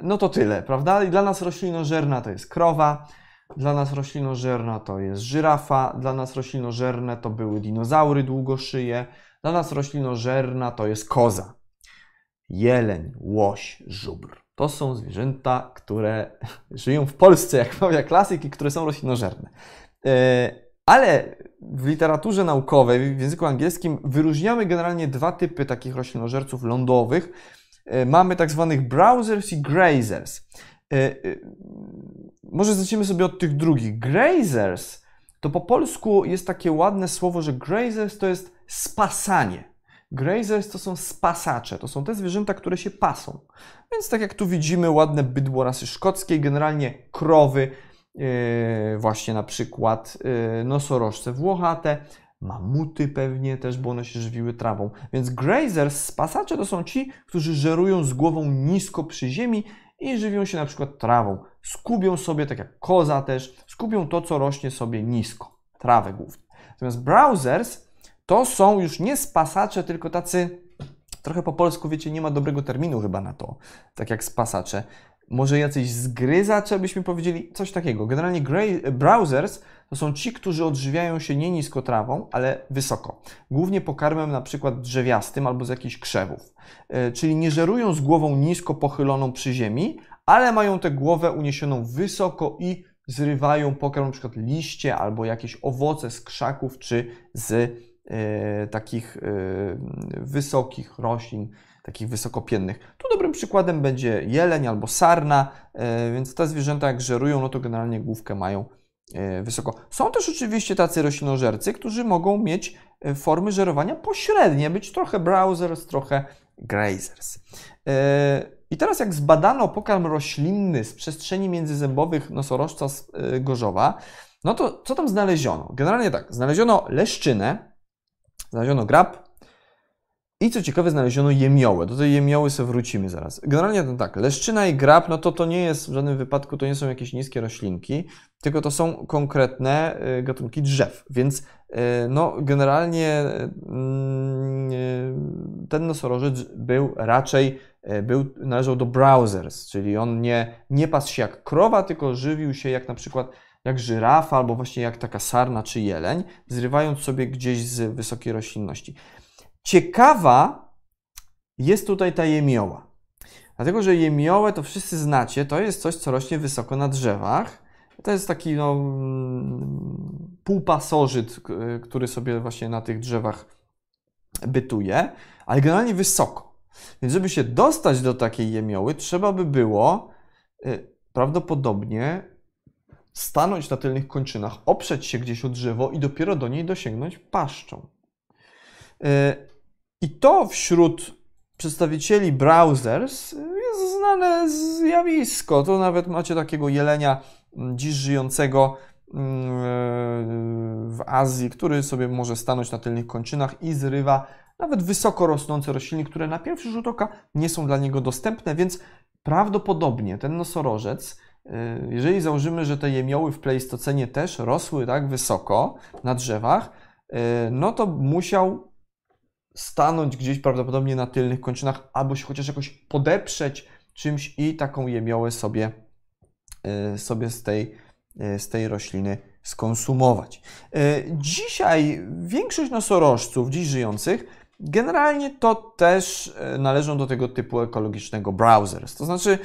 no to tyle, prawda? I dla nas roślinożerna to jest krowa, dla nas roślinożerna to jest żyrafa, dla nas roślinożerne to były dinozaury długoszyje, dla nas roślinożerna to jest koza, jeleń, łoś, żubr. To są zwierzęta, które żyją w Polsce, jak mawia klasyk, i które są roślinożerne. E, ale w literaturze naukowej, w języku angielskim, wyróżniamy generalnie dwa typy takich roślinożerców lądowych. E, mamy tak zwanych browsers i grazers. E, e, może zacznijmy sobie od tych drugich. Grazers to po polsku jest takie ładne słowo, że grazers to jest spasanie. Grazers to są spasacze, to są te zwierzęta, które się pasą. Więc tak jak tu widzimy, ładne bydło rasy szkockiej, generalnie krowy, Yy, właśnie na przykład yy, nosorożce włochate, mamuty pewnie też, bo one się żywiły trawą. Więc grazers, spasacze to są ci, którzy żerują z głową nisko przy ziemi i żywią się na przykład trawą. Skubią sobie, tak jak koza też, skubią to, co rośnie sobie nisko, trawę głównie. Natomiast browsers to są już nie spasacze, tylko tacy, trochę po polsku wiecie, nie ma dobrego terminu chyba na to, tak jak spasacze może jacyś zgryzacze byśmy powiedzieli, coś takiego. Generalnie browsers to są ci, którzy odżywiają się nie niskotrawą, ale wysoko. Głównie pokarmem na przykład drzewiastym albo z jakichś krzewów. E, czyli nie żerują z głową nisko pochyloną przy ziemi, ale mają tę głowę uniesioną wysoko i zrywają pokarm na przykład liście albo jakieś owoce z krzaków czy z e, takich e, wysokich roślin takich wysokopiennych. Tu dobrym przykładem będzie jeleń albo sarna, e, więc te zwierzęta jak żerują, no to generalnie główkę mają e, wysoko. Są też oczywiście tacy roślinożercy, którzy mogą mieć e, formy żerowania pośrednie, być trochę browsers, trochę grazers. I teraz jak zbadano pokarm roślinny z przestrzeni międzyzębowych nosorożca gorzowa, no to co tam znaleziono? Generalnie tak, znaleziono leszczynę, znaleziono grab, i co ciekawe, znaleziono jemiołę. Do tej jemioły sobie wrócimy zaraz. Generalnie to tak, leszczyna i grab, no to to nie jest w żadnym wypadku, to nie są jakieś niskie roślinki, tylko to są konkretne y, gatunki drzew, więc y, no generalnie mm, ten nosorożec był raczej, y, był, należał do browsers, czyli on nie, nie pasł się jak krowa, tylko żywił się jak na przykład jak żyrafa albo właśnie jak taka sarna czy jeleń, zrywając sobie gdzieś z wysokiej roślinności. Ciekawa jest tutaj ta jemioła. Dlatego, że jemiołę to wszyscy znacie, to jest coś, co rośnie wysoko na drzewach. To jest taki no, mm, półpasożyt, który sobie właśnie na tych drzewach bytuje, ale generalnie wysoko. Więc żeby się dostać do takiej jemioły, trzeba by było y, prawdopodobnie stanąć na tylnych kończynach, oprzeć się gdzieś o drzewo i dopiero do niej dosięgnąć paszczą. Y, i to wśród przedstawicieli browsers jest znane zjawisko. To nawet macie takiego jelenia mm, dziś żyjącego mm, e, w Azji, który sobie może stanąć na tylnych kończynach i zrywa nawet wysoko rosnące rośliny, które na pierwszy rzut oka nie są dla niego dostępne, więc prawdopodobnie ten nosorożec, e, jeżeli założymy, że te jemioły w pleistocenie też rosły tak wysoko na drzewach, e, no to musiał stanąć gdzieś prawdopodobnie na tylnych kończynach, albo się chociaż jakoś podeprzeć czymś i taką jemiołę sobie, e, sobie z, tej, e, z tej rośliny skonsumować. E, dzisiaj większość nosorożców, dziś żyjących, Generalnie to też należą do tego typu ekologicznego browsers, to znaczy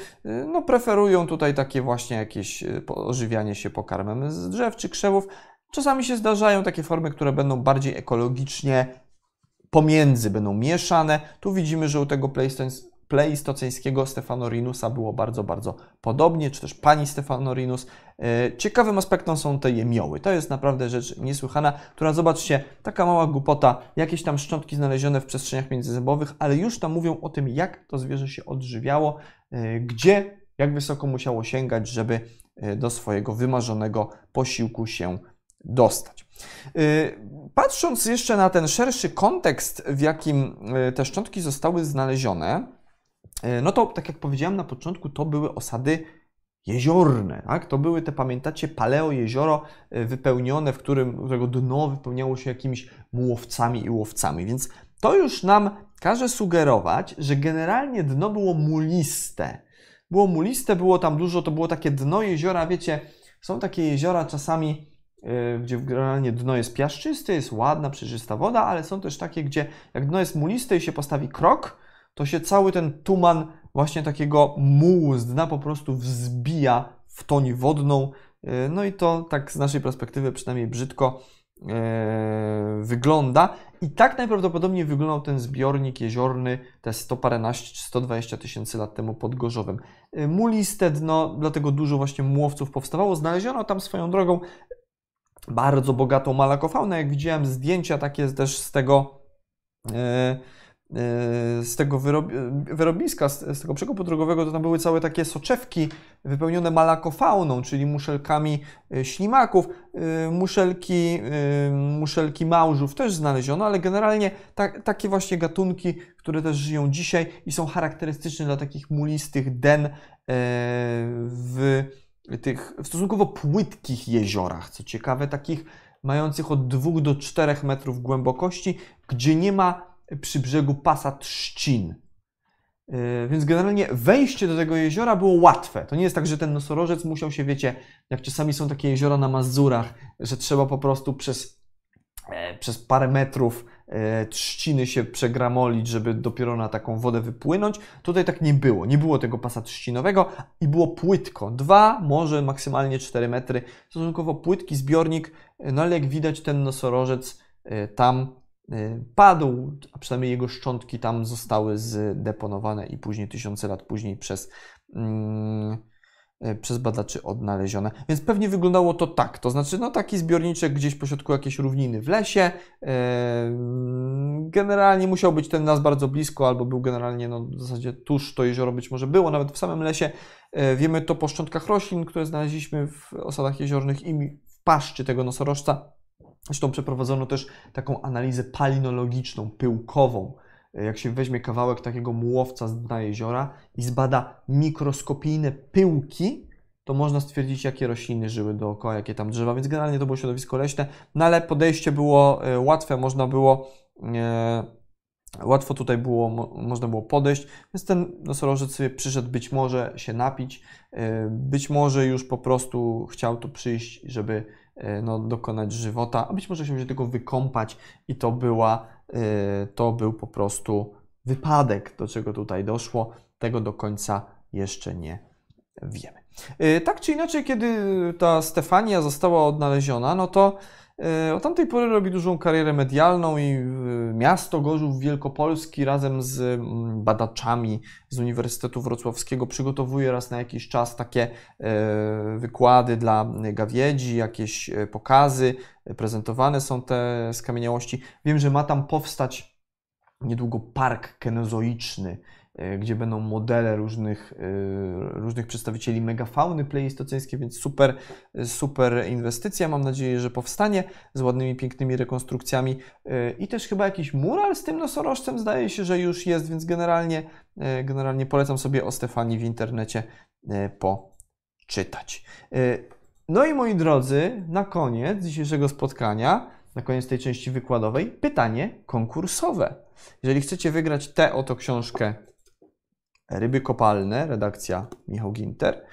no, preferują tutaj takie właśnie jakieś ożywianie się pokarmem z drzew czy krzewów. Czasami się zdarzają takie formy, które będą bardziej ekologicznie pomiędzy będą mieszane. Tu widzimy, że u tego pleistoceńskiego Stefanorinusa było bardzo, bardzo podobnie, czy też pani Stefanorinus. E, ciekawym aspektem są te jemioły. To jest naprawdę rzecz niesłychana, która, zobaczcie, taka mała głupota, jakieś tam szczątki znalezione w przestrzeniach międzyzębowych, ale już tam mówią o tym, jak to zwierzę się odżywiało, e, gdzie, jak wysoko musiało sięgać, żeby e, do swojego wymarzonego posiłku się dostać. Y, patrząc jeszcze na ten szerszy kontekst, w jakim y, te szczątki zostały znalezione, y, no to tak jak powiedziałem na początku, to były osady jeziorne, tak? To były te, pamiętacie, paleo jezioro wypełnione, w którym, którego dno wypełniało się jakimiś mułowcami i łowcami, więc to już nam każe sugerować, że generalnie dno było muliste. Było muliste, było tam dużo, to było takie dno jeziora, wiecie, są takie jeziora czasami Y, gdzie generalnie dno jest piaszczyste, jest ładna, przejrzysta woda, ale są też takie, gdzie jak dno jest muliste i się postawi krok, to się cały ten tuman właśnie takiego mułu z dna po prostu wzbija w toni wodną. Y, no i to tak z naszej perspektywy przynajmniej brzydko y, wygląda. I tak najprawdopodobniej wyglądał ten zbiornik jeziorny te 100 paręnaście, 120 tysięcy lat temu pod Gorzowem. Muliste dno, dlatego dużo właśnie mułowców powstawało. Znaleziono tam swoją drogą bardzo bogatą malakofaunę. Jak widziałem zdjęcia takie też z tego e, e, z tego wyrobiska, z, tego przekopu drogowego, to tam były całe takie soczewki wypełnione malakofauną, czyli muszelkami e, ślimaków, muszelki, muszelki małżów też znaleziono, ale generalnie ta, takie właśnie gatunki, które też żyją dzisiaj i są charakterystyczne dla takich mulistych den w tych stosunkowo płytkich jeziorach, co ciekawe, takich mających od 2 do 4 metrów głębokości, gdzie nie ma przy brzegu pasa trzcin. Y, więc generalnie wejście do tego jeziora było łatwe. To nie jest tak, że ten nosorożec musiał się, wiecie, jak czasami są takie jeziora na Mazurach, że trzeba po prostu przez, e, przez parę metrów E, trzciny się przegramolić, żeby dopiero na taką wodę wypłynąć. Tutaj tak nie było. Nie było tego pasa trzcinowego i było płytko. Dwa, może maksymalnie 4 metry. Stosunkowo płytki zbiornik, e, no ale jak widać ten nosorożec e, tam padł, a przynajmniej jego szczątki tam zostały zdeponowane i później tysiące lat później przez... Yy, E, przez badaczy odnalezione. Więc pewnie wyglądało to tak, to znaczy no taki zbiorniczek gdzieś pośrodku jakiejś równiny w lesie, e, mm, generalnie musiał być ten nas bardzo blisko, albo był generalnie no, w zasadzie tuż to jezioro być może było, nawet w samym lesie. E, wiemy to po szczątkach roślin, które znaleźliśmy w osadach jeziornych i w paszczy tego nosorożca. Zresztą przeprowadzono też taką analizę palinologiczną, pyłkową, jak się weźmie kawałek takiego mułowca z dna jeziora i zbada mikroskopijne pyłki, to można stwierdzić, jakie rośliny żyły dookoła, jakie tam drzewa, więc generalnie to było środowisko leśne, no ale podejście było e, łatwe, można było, e, łatwo tutaj było, mo, można było podejść, więc ten nosorożec sobie przyszedł być może się napić, e, być może już po prostu chciał tu przyjść, żeby e, no, dokonać żywota, a być może się tylko wykąpać i to była Y, to był po prostu wypadek, do czego tutaj doszło. Tego do końca jeszcze nie wiemy. Y, tak czy inaczej, kiedy ta Stefania została odnaleziona, no to E, od tamtej pory robi dużą karierę medialną i e, miasto Gorzów Wielkopolski razem z mm, badaczami z Uniwersytetu Wrocławskiego przygotowuje raz na jakiś czas takie e, wykłady dla gawiedzi, jakieś pokazy, prezentowane są te skamieniałości. Wiem, że ma tam powstać niedługo park kenozoiczny, E, gdzie będą modele różnych, e, różnych przedstawicieli megafauny pleistoceńskiej, więc super, e, super inwestycja. Mam nadzieję, że powstanie z ładnymi, pięknymi rekonstrukcjami i też chyba jakiś mural z tym nosorożcem zdaje się, że już jest, więc generalnie, generalnie polecam sobie o Stefanii w internecie poczytać. No i moi drodzy, na koniec dzisiejszego spotkania, na koniec tej części wykładowej, pytanie konkursowe. Jeżeli chcecie wygrać tę oto książkę Ryby Kopalne, redakcja Michał Ginter.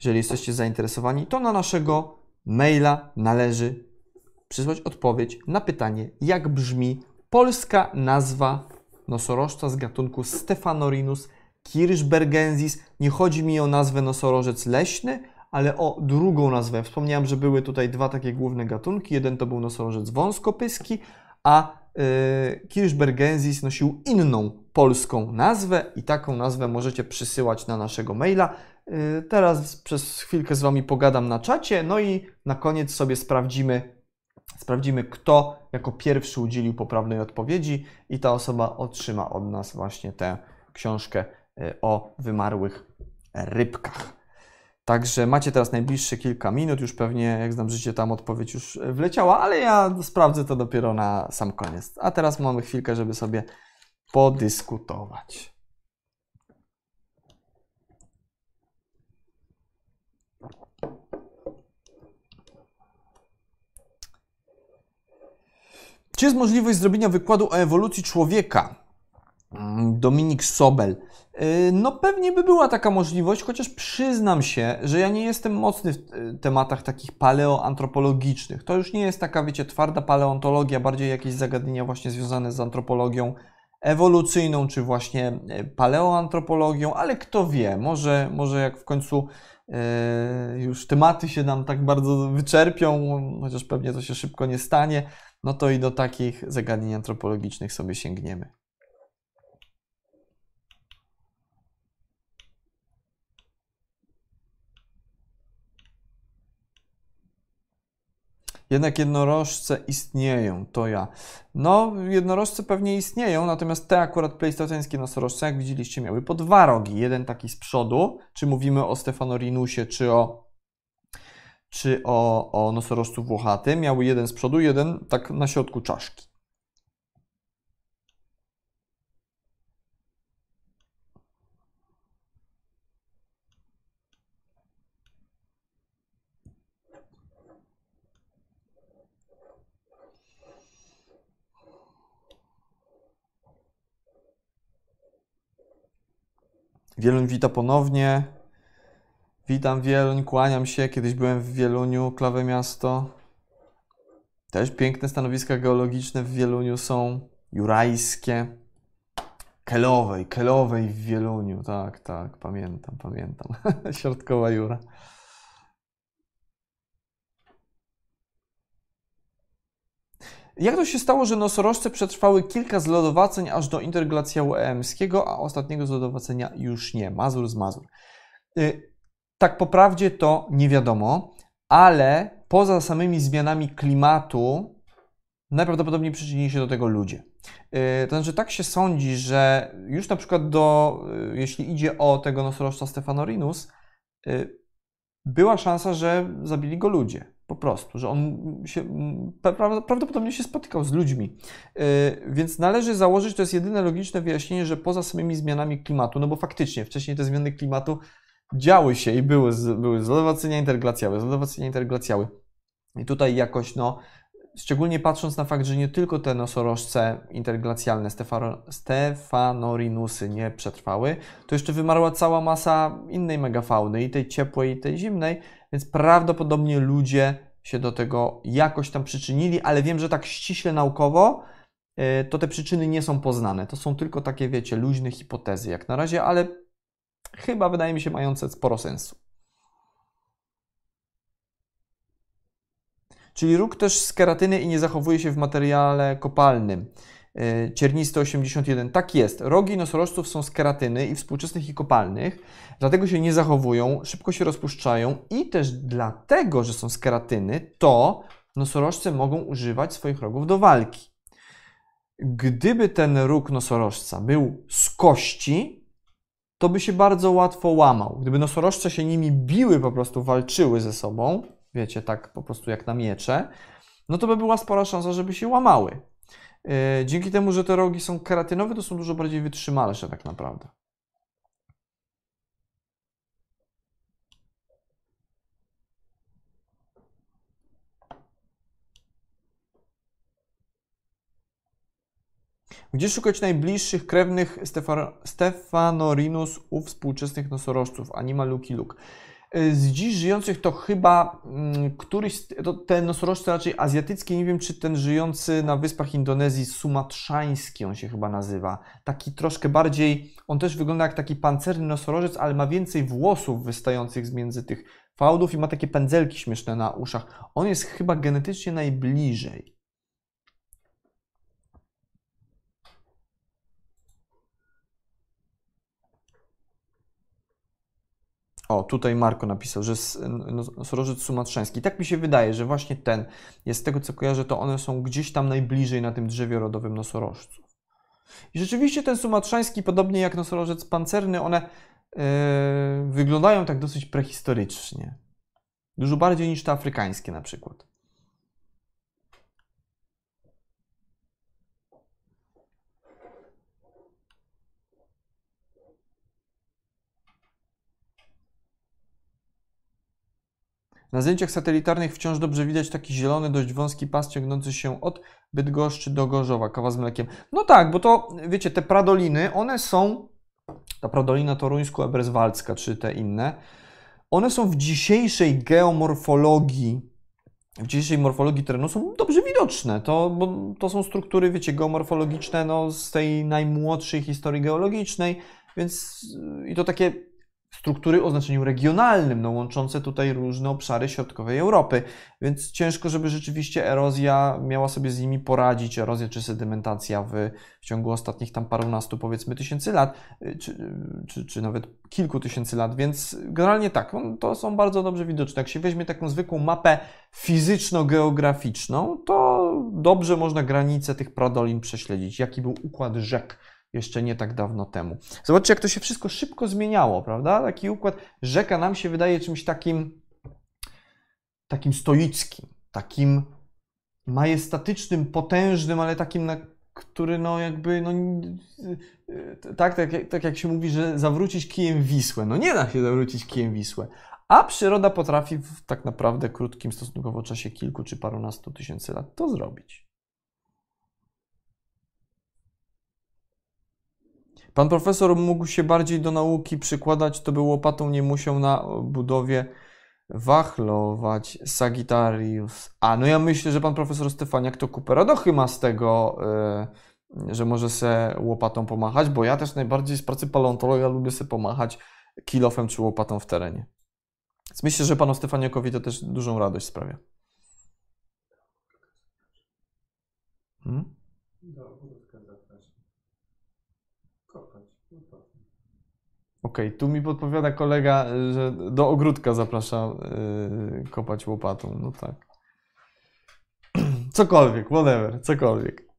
Jeżeli jesteście zainteresowani, to na naszego maila należy przysłać odpowiedź na pytanie, jak brzmi polska nazwa nosorożca z gatunku Stefanorinus kirschbergensis. Nie chodzi mi o nazwę nosorożec leśny, ale o drugą nazwę. Wspomniałem, że były tutaj dwa takie główne gatunki. Jeden to był nosorożec wąskopyski, a E, Kirschbergensis nosił inną polską nazwę i taką nazwę możecie przysyłać na naszego maila. E, teraz przez chwilkę z Wami pogadam na czacie, no i na koniec sobie sprawdzimy, sprawdzimy kto jako pierwszy udzielił poprawnej odpowiedzi i ta osoba otrzyma od nas właśnie tę książkę e, o wymarłych rybkach. Także macie teraz najbliższe kilka minut, już pewnie, jak znam życie, tam odpowiedź już e, wleciała, ale ja sprawdzę to dopiero na sam koniec. A teraz mamy chwilkę, żeby sobie podyskutować. Czy jest możliwość zrobienia wykładu o ewolucji człowieka? Mm, Dominik Sobel. Y, no pewnie by była taka możliwość, chociaż przyznam się, że ja nie jestem mocny w y, tematach takich paleoantropologicznych. To już nie jest taka, wiecie, twarda paleontologia, bardziej jakieś zagadnienia właśnie związane z antropologią ewolucyjną, czy właśnie y, paleoantropologią, ale kto wie, może, może jak w końcu już tematy się nam tak bardzo wyczerpią, chociaż pewnie to się szybko nie stanie, no to i do takich zagadnień antropologicznych sobie sięgniemy. Jednak jednorożce istnieją, to ja. No, jednorożce pewnie istnieją, natomiast te akurat pleistocenskie nosorożce, jak widzieliście, miały po dwa rogi. Jeden taki z przodu, czy mówimy o Stefanorinusie, czy o czy o, o nosorożcu włochatym, miały jeden z przodu, jeden tak na środku czaszki. Wieluń wita ponownie. Witam Wieluń, kłaniam się. Kiedyś byłem w Wieluniu, klawe miasto. Też piękne stanowiska geologiczne w Wieluniu są. Jurajskie. Kelowej, Kelowej w Wieluniu. Tak, tak, pamiętam, pamiętam. Środkowa Jura. Jak to się stało, że nosorożce przetrwały kilka zlodowaceń aż do interglacjału emskiego, a ostatniego zlodowacenia już nie? Mazur z Mazur. Y, tak po prawdzie to nie wiadomo, ale poza samymi zmianami klimatu najprawdopodobniej przyczynili się do tego ludzie. Y, to znaczy tak się sądzi, że już na przykład do, y, jeśli idzie o tego nosorożca Stefanorinus, była szansa, że zabili go ludzie. Po prostu, że on się, prawdopodobnie się spotykał z ludźmi. E, więc należy założyć, to jest jedyne logiczne wyjaśnienie, że poza samymi zmianami klimatu, no bo faktycznie wcześniej te zmiany klimatu działy się i były, były zlewacenia interglacjały, zlewacenia interglacjały. I tutaj jakoś, no, szczególnie patrząc na fakt, że nie tylko te nosorożce interglacjalne Stefanorinusy nie przetrwały, to jeszcze wymarła cała masa innej megafauny, i tej ciepłej, i tej zimnej, więc prawdopodobnie ludzie się do tego jakoś tam przyczynili, ale wiem, że tak ściśle naukowo e, to te przyczyny nie są poznane. To są tylko takie, wiecie, luźne hipotezy jak na razie, ale chyba wydaje mi się mające sporo sensu. Czyli róg też z keratyny i nie zachowuje się w materiale kopalnym. Y, Cierniste 81. Tak jest. Rogi nosorożców są z keratyny i współczesnych i kopalnych, dlatego się nie zachowują, szybko się rozpuszczają i też dlatego, że są z keratyny, to nosorożce mogą używać swoich rogów do walki. Gdyby ten róg nosorożca był z kości, to by się bardzo łatwo łamał. Gdyby nosorożce się nimi biły, po prostu walczyły ze sobą, wiecie, tak po prostu jak na miecze, no to by była spora szansa, żeby się łamały. E, dzięki temu, że te rogi są keratynowe, to są dużo bardziej wytrzymalsze tak naprawdę. Gdzie szukać najbliższych krewnych Stefan Stefanorinus u współczesnych nosorożców? Anima Luki Luke. Y, z dziś żyjących to chyba mm, któryś, to te nosorożce raczej azjatyckie, nie wiem czy ten żyjący na wyspach Indonezji sumatrzański on się chyba nazywa. Taki troszkę bardziej, on też wygląda jak taki pancerny nosorożec, ale ma więcej włosów wystających z między tych fałdów i ma takie pędzelki śmieszne na uszach. On jest chyba genetycznie najbliżej. O, tutaj Marko napisał, że nosorożec srożec sumatrzański. Tak mi się wydaje, że właśnie ten jest z tego, co kojarzę, to one są gdzieś tam najbliżej na tym drzewie rodowym nosorożców. I rzeczywiście ten sumatrzański, podobnie jak nosorożec pancerny, one yy, wyglądają tak dosyć prehistorycznie. Dużo bardziej niż te afrykańskie na przykład. Na zdjęciach satelitarnych wciąż dobrze widać taki zielony, dość wąski pas ciągnący się od Bydgoszczy do Gorzowa, kawa z mlekiem. No tak, bo to, wiecie, te pradoliny, one są, ta pradolina toruńsko-eberswaldzka czy te inne, one są w dzisiejszej geomorfologii, w dzisiejszej morfologii terenu są dobrze widoczne. To, bo to są struktury, wiecie, geomorfologiczne no, z tej najmłodszej historii geologicznej, więc i to takie struktury o znaczeniu regionalnym, no, łączące tutaj różne obszary środkowej Europy. Więc ciężko, żeby rzeczywiście erozja miała sobie z nimi poradzić, erozja czy sedymentacja w, w ciągu ostatnich tam parunastu, powiedzmy, tysięcy lat, y, czy, czy, czy nawet kilku tysięcy lat. Więc generalnie tak, on, to są bardzo dobrze widoczne. Jak się weźmie taką zwykłą mapę fizyczno-geograficzną, to dobrze można granice tych pradolin prześledzić, jaki był układ rzek jeszcze nie tak dawno temu. Zobaczcie, jak to się wszystko szybko zmieniało, prawda? Taki układ rzeka nam się wydaje czymś takim, takim stoickim, takim majestatycznym, potężnym, ale takim, na który no jakby, no, e, tak, tak, tak jak się mówi, że zawrócić kijem Wisłę. No nie da się zawrócić kijem Wisłę. A przyroda potrafi w tak naprawdę krótkim stosunkowo czasie kilku czy parunastu tysięcy lat to zrobić. Pan profesor mógł się bardziej do nauki przykładać, to by łopatą nie musiał na budowie wachlować Sagittarius. A, no ja myślę, że pan profesor Stefaniak to kuperadochy no ma z tego, yy, że może se łopatą pomachać, bo ja też najbardziej z pracy paleontologa lubię se pomachać kilofem czy łopatą w terenie. Więc myślę, że panu Stefaniakowi to też dużą radość sprawia. Hmm? Okej, okay, tu mi podpowiada kolega, że do ogródka zaprasza yy, kopać łopatą. No tak. Cokolwiek, whatever, cokolwiek.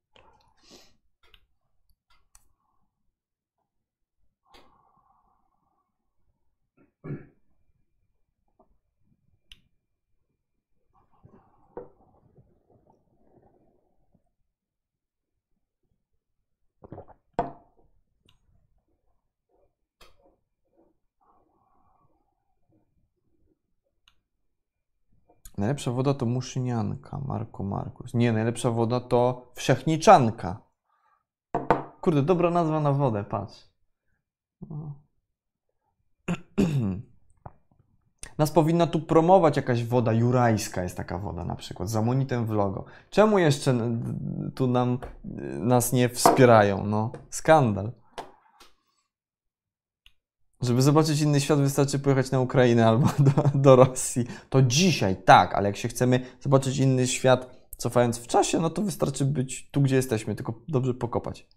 Najlepsza woda to muszynianka, Marku, Markus. Nie, najlepsza woda to wszechniczanka. Kurde, dobra nazwa na wodę, patrz. No. Nas powinna tu promować jakaś woda jurajska, jest taka woda na przykład, z amonitem w logo. Czemu jeszcze tu nam, y, nas nie wspierają? No, skandal. Żeby zobaczyć inny świat, wystarczy pojechać na Ukrainę albo do, do Rosji. To dzisiaj tak, ale jak się chcemy zobaczyć inny świat, cofając w czasie, no to wystarczy być tu, gdzie jesteśmy, tylko dobrze pokopać.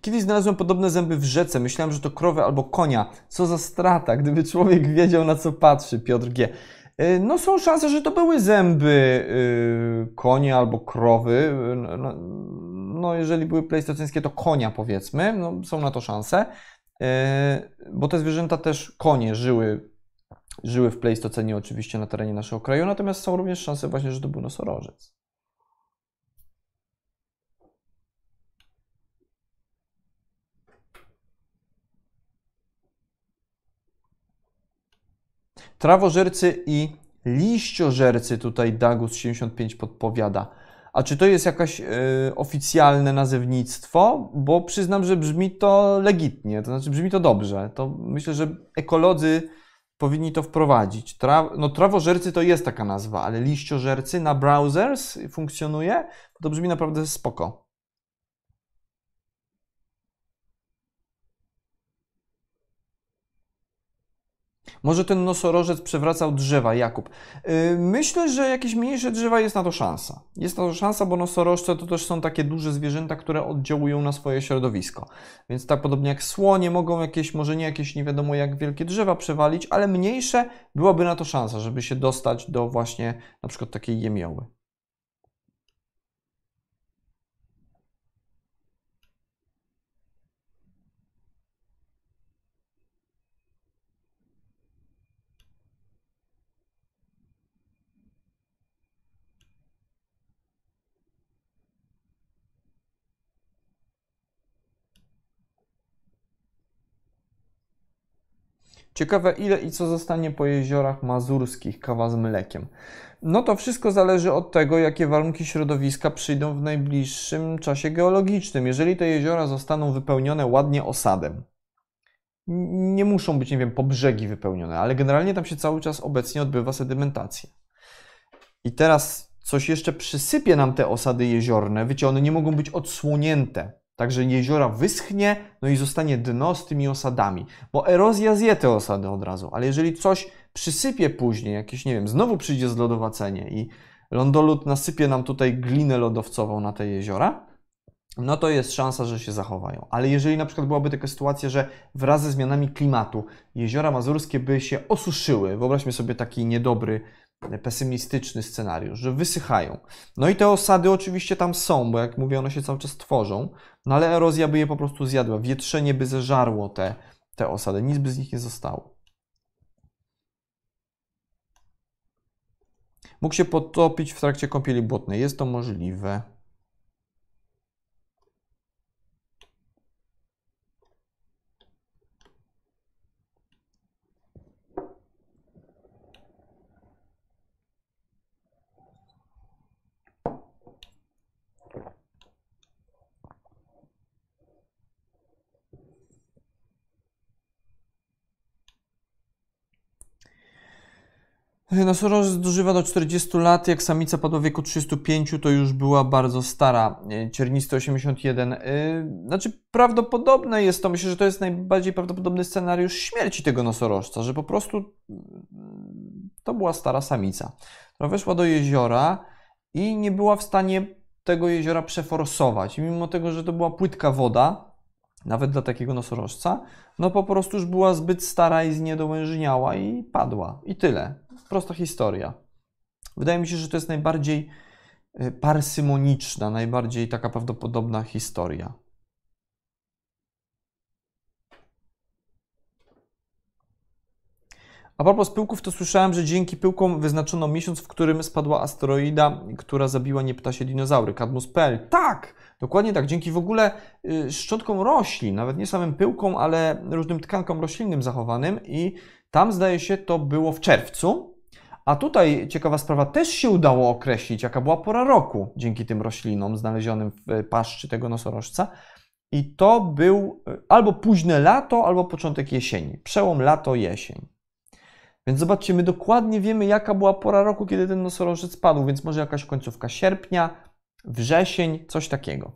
Kiedyś znalazłem podobne zęby w rzece. Myślałem, że to krowy albo konia. Co za strata, gdyby człowiek wiedział, na co patrzy, Piotr G. E, no są szanse, że to były zęby yy, konia albo krowy. No, no, no jeżeli były pleistocyńskie, to konia powiedzmy. No, są na to szanse. E, bo te zwierzęta też, konie żyły, żyły w pleistocenie oczywiście na terenie naszego kraju, natomiast są również szanse właśnie, że to był nosorożec. trawożercy i liściożercy, tutaj Dagus 75 podpowiada. A czy to jest jakaś y, oficjalne nazewnictwo? Bo przyznam, że brzmi to legitnie, to znaczy brzmi to dobrze. To myślę, że ekolodzy powinni to wprowadzić. Tra, no, trawożercy to jest taka nazwa, ale liściożercy na browsers funkcjonuje? To brzmi naprawdę spoko. Może ten nosorożec przewracał drzewa, Jakub. Y, myślę, że jakieś mniejsze drzewa jest na to szansa. Jest na to szansa, bo nosorożce to też są takie duże zwierzęta, które oddziałują na swoje środowisko. Więc tak podobnie jak słonie mogą jakieś, może nie jakieś nie wiadomo jak wielkie drzewa przewalić, ale mniejsze byłaby na to szansa, żeby się dostać do właśnie na przykład takiej jemioły. Ciekawe ile i co zostanie po jeziorach mazurskich kawa z mlekiem. No to wszystko zależy od tego, jakie warunki środowiska przyjdą w najbliższym czasie geologicznym. Jeżeli te jeziora zostaną wypełnione ładnie osadem, nie muszą być, nie wiem, po brzegi wypełnione, ale generalnie tam się cały czas obecnie odbywa sedymentacja. I teraz coś jeszcze przysypie nam te osady jeziorne, wiecie, one nie mogą być odsłonięte Także jeziora wyschnie, no i zostanie dno z tymi osadami. Bo erozja zje te osady od razu, ale jeżeli coś przysypie później, jakieś, nie wiem, znowu przyjdzie zlodowacenie i lądolud nasypie nam tutaj glinę lodowcową na te jeziora, no to jest szansa, że się zachowają. Ale jeżeli na przykład byłaby taka sytuacja, że wraz ze zmianami klimatu jeziora mazurskie by się osuszyły, wyobraźmy sobie taki niedobry pesymistyczny scenariusz, że wysychają. No i te osady oczywiście tam są, bo jak mówię, one się cały czas tworzą, no ale erozja by je po prostu zjadła, wietrzenie by zeżarło te, te osady, nic by z nich nie zostało. Mógł się potopić w trakcie kąpieli błotnej, jest to możliwe. Nosorożec dożywa do 40 lat, jak samica padła w wieku 35, to już była bardzo stara, e, ciernisty 81. E, znaczy prawdopodobne jest to, myślę, że to jest najbardziej prawdopodobny scenariusz śmierci tego nosorożca, że po prostu mm, to była stara samica, która weszła do jeziora i nie była w stanie tego jeziora przeforsować. mimo tego, że to była płytka woda, nawet dla takiego nosorożca, no po prostu już była zbyt stara i zniedołężniała i padła. I tyle prosta historia. Wydaje mi się, że to jest najbardziej y, parsymoniczna, najbardziej taka prawdopodobna historia. A propos pyłków, to słyszałem, że dzięki pyłkom wyznaczono miesiąc, w którym spadła asteroida, która zabiła nieptasie dinozaury, Cadmus.pl. Tak, dokładnie tak. Dzięki w ogóle y, szczątkom roślin, nawet nie samym pyłkom, ale różnym tkankom roślinnym zachowanym i tam zdaje się to było w czerwcu, a tutaj ciekawa sprawa, też się udało określić, jaka była pora roku dzięki tym roślinom znalezionym w paszczy tego nosorożca. I to był e, albo późne lato, albo początek jesieni. Przełom lato-jesień. Więc zobaczcie, my dokładnie wiemy, jaka była pora roku, kiedy ten nosorożec padł, więc może jakaś końcówka sierpnia, wrzesień, coś takiego.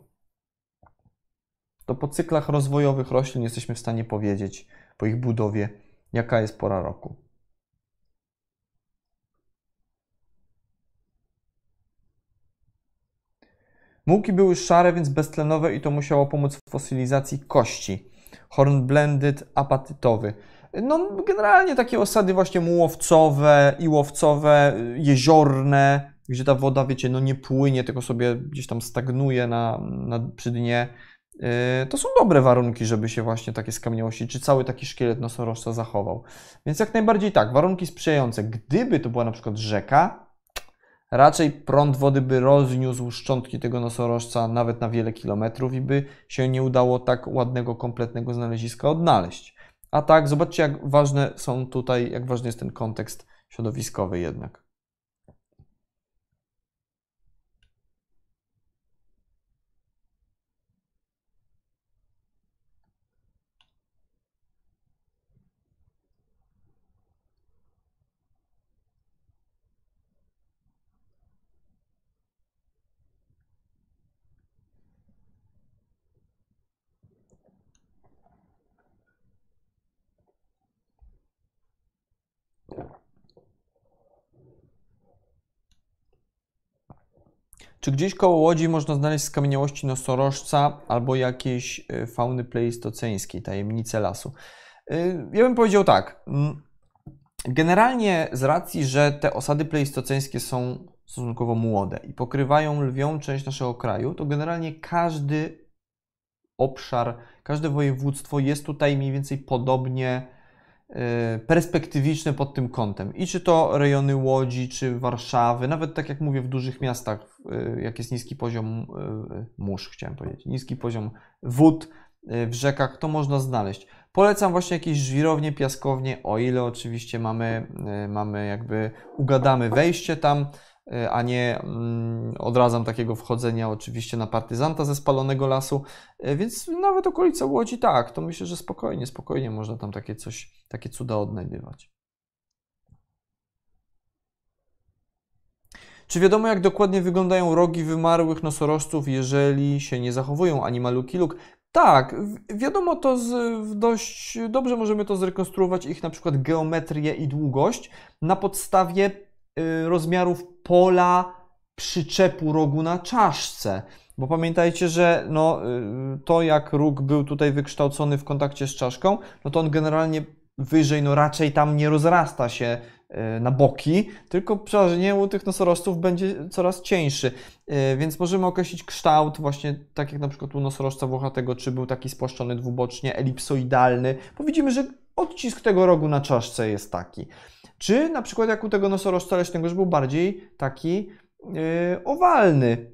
To po cyklach rozwojowych roślin jesteśmy w stanie powiedzieć, po ich budowie, jaka jest pora roku. Mułki były szare, więc beztlenowe i to musiało pomóc w fosylizacji kości. Hornblended apatytowy. No, generalnie takie osady właśnie mułowcowe, iłowcowe, y, jeziorne, gdzie ta woda, wiecie, no nie płynie, tylko sobie gdzieś tam stagnuje na, na, przy dnie. Y, to są dobre warunki, żeby się właśnie takie skamieniałości, czy cały taki szkielet nosorożca zachował. Więc jak najbardziej tak, warunki sprzyjające. Gdyby to była na przykład rzeka, Raczej prąd wody by rozniósł szczątki tego nosorożca nawet na wiele kilometrów i by się nie udało tak ładnego, kompletnego znaleziska odnaleźć. A tak, zobaczcie, jak ważne są tutaj, jak ważny jest ten kontekst środowiskowy jednak. Czy gdzieś koło Łodzi można znaleźć skamieniałości nosorożca albo jakiejś y, fauny pleistoceńskiej, tajemnice lasu? Y, ja bym powiedział tak. Mm, generalnie z racji, że te osady pleistoceńskie są stosunkowo młode i pokrywają lwią część naszego kraju, to generalnie każdy obszar, każde województwo jest tutaj mniej więcej podobnie Y, perspektywiczne pod tym kątem. I czy to rejony Łodzi, czy Warszawy, nawet tak jak mówię, w dużych miastach, y, jak jest niski poziom y, mórz, chciałem powiedzieć, niski poziom wód w rzekach, to można znaleźć. Polecam właśnie jakieś żwirownie, piaskownie, o ile oczywiście mamy, mamy jakby ugadamy wejście tam, E, a nie mm, odradzam takiego wchodzenia oczywiście na partyzanta ze spalonego lasu, e, więc nawet okolice Łodzi tak, to myślę, że spokojnie, spokojnie można tam takie coś, takie cuda odnajdywać. Czy wiadomo, jak dokładnie wyglądają rogi wymarłych nosorożców, jeżeli się nie zachowują animaluki luk? Tak, wiadomo to z, dość dobrze możemy to zrekonstruować ich na przykład geometrię i długość na podstawie Y, rozmiarów pola przyczepu rogu na czaszce. Bo pamiętajcie, że no, y, to jak róg był tutaj wykształcony w kontakcie z czaszką, no to on generalnie wyżej, no raczej tam nie rozrasta się y, na boki, tylko przeważnie u tych nosorożców będzie coraz cieńszy. Więc możemy określić kształt, właśnie tak jak na przykład u nosorożca włochatego, czy był taki spłaszczony dwubocznie, elipsoidalny, bo widzimy, że odcisk tego rogu na czaszce jest taki. Czy na przykład jak u tego nosorożca leśnego, że był bardziej taki yy, owalny,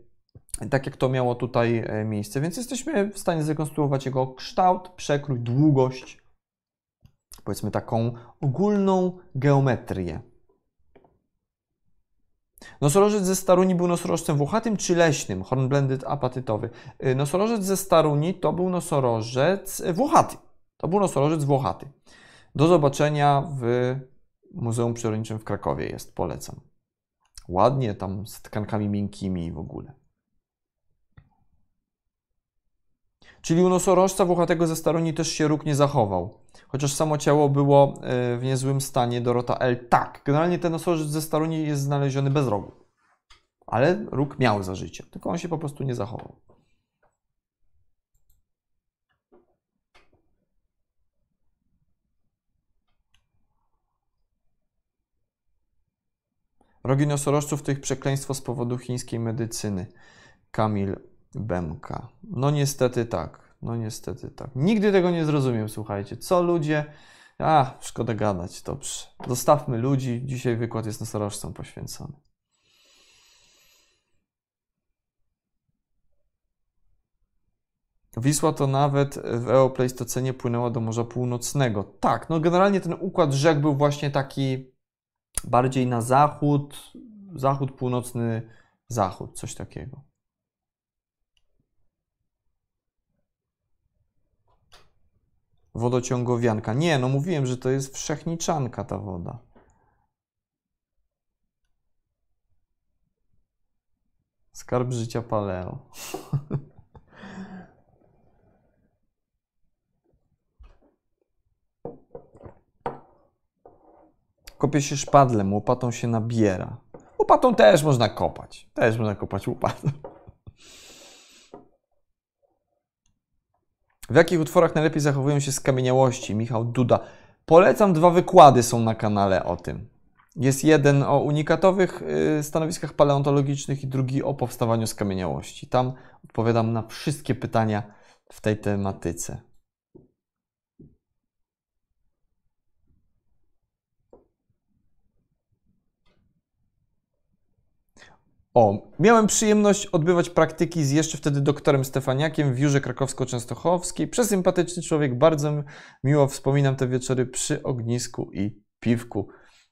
tak jak to miało tutaj e, miejsce. Więc jesteśmy w stanie zrekonstruować jego kształt, przekrój, długość, powiedzmy taką ogólną geometrię. Nosorożec ze Staruni był nosorożcem włochatym czy leśnym? Hornblended apatytowy. Y, nosorożec ze Staruni to był nosorożec e, włochaty. To był nosorożec włochaty. Do zobaczenia w Muzeum Przyrodniczym w Krakowie jest, polecam. Ładnie tam z tkankami miękkimi i w ogóle. Czyli u nosorożca włochatego ze Staroni też się róg nie zachował. Chociaż samo ciało było e, w niezłym stanie Dorota L. Tak, generalnie ten nosorożec ze Staroni jest znaleziony bez rogu. Ale róg miał za życie, tylko on się po prostu nie zachował. Rogi nosorożców to ich przekleństwo z powodu chińskiej medycyny. Kamil Bemka. No niestety tak, no niestety tak. Nigdy tego nie zrozumiem, słuchajcie. Co ludzie... A, szkoda gadać, dobrze. Zostawmy ludzi, dzisiaj wykład jest nosorożcom poświęcony. Wisła to nawet w eoplejstocenie płynęła do Morza Północnego. Tak, no generalnie ten układ rzek był właśnie taki bardziej na zachód, zachód północny, zachód, coś takiego. Wodociągowianka. Nie, no mówiłem, że to jest wszechniczanka ta woda. Skarb życia paleo. Kopie się szpadlem, łopatą się nabiera. Łopatą też można kopać. Też można kopać łopatą. W jakich utworach najlepiej zachowują się skamieniałości? Michał Duda. Polecam, dwa wykłady są na kanale o tym. Jest jeden o unikatowych y, stanowiskach paleontologicznych i drugi o powstawaniu skamieniałości. Tam odpowiadam na wszystkie pytania w tej tematyce. O, miałem przyjemność odbywać praktyki z jeszcze wtedy doktorem Stefaniakiem w Jurze Krakowsko-Częstochowskiej. Przesympatyczny człowiek, bardzo miło wspominam te wieczory przy ognisku i piwku.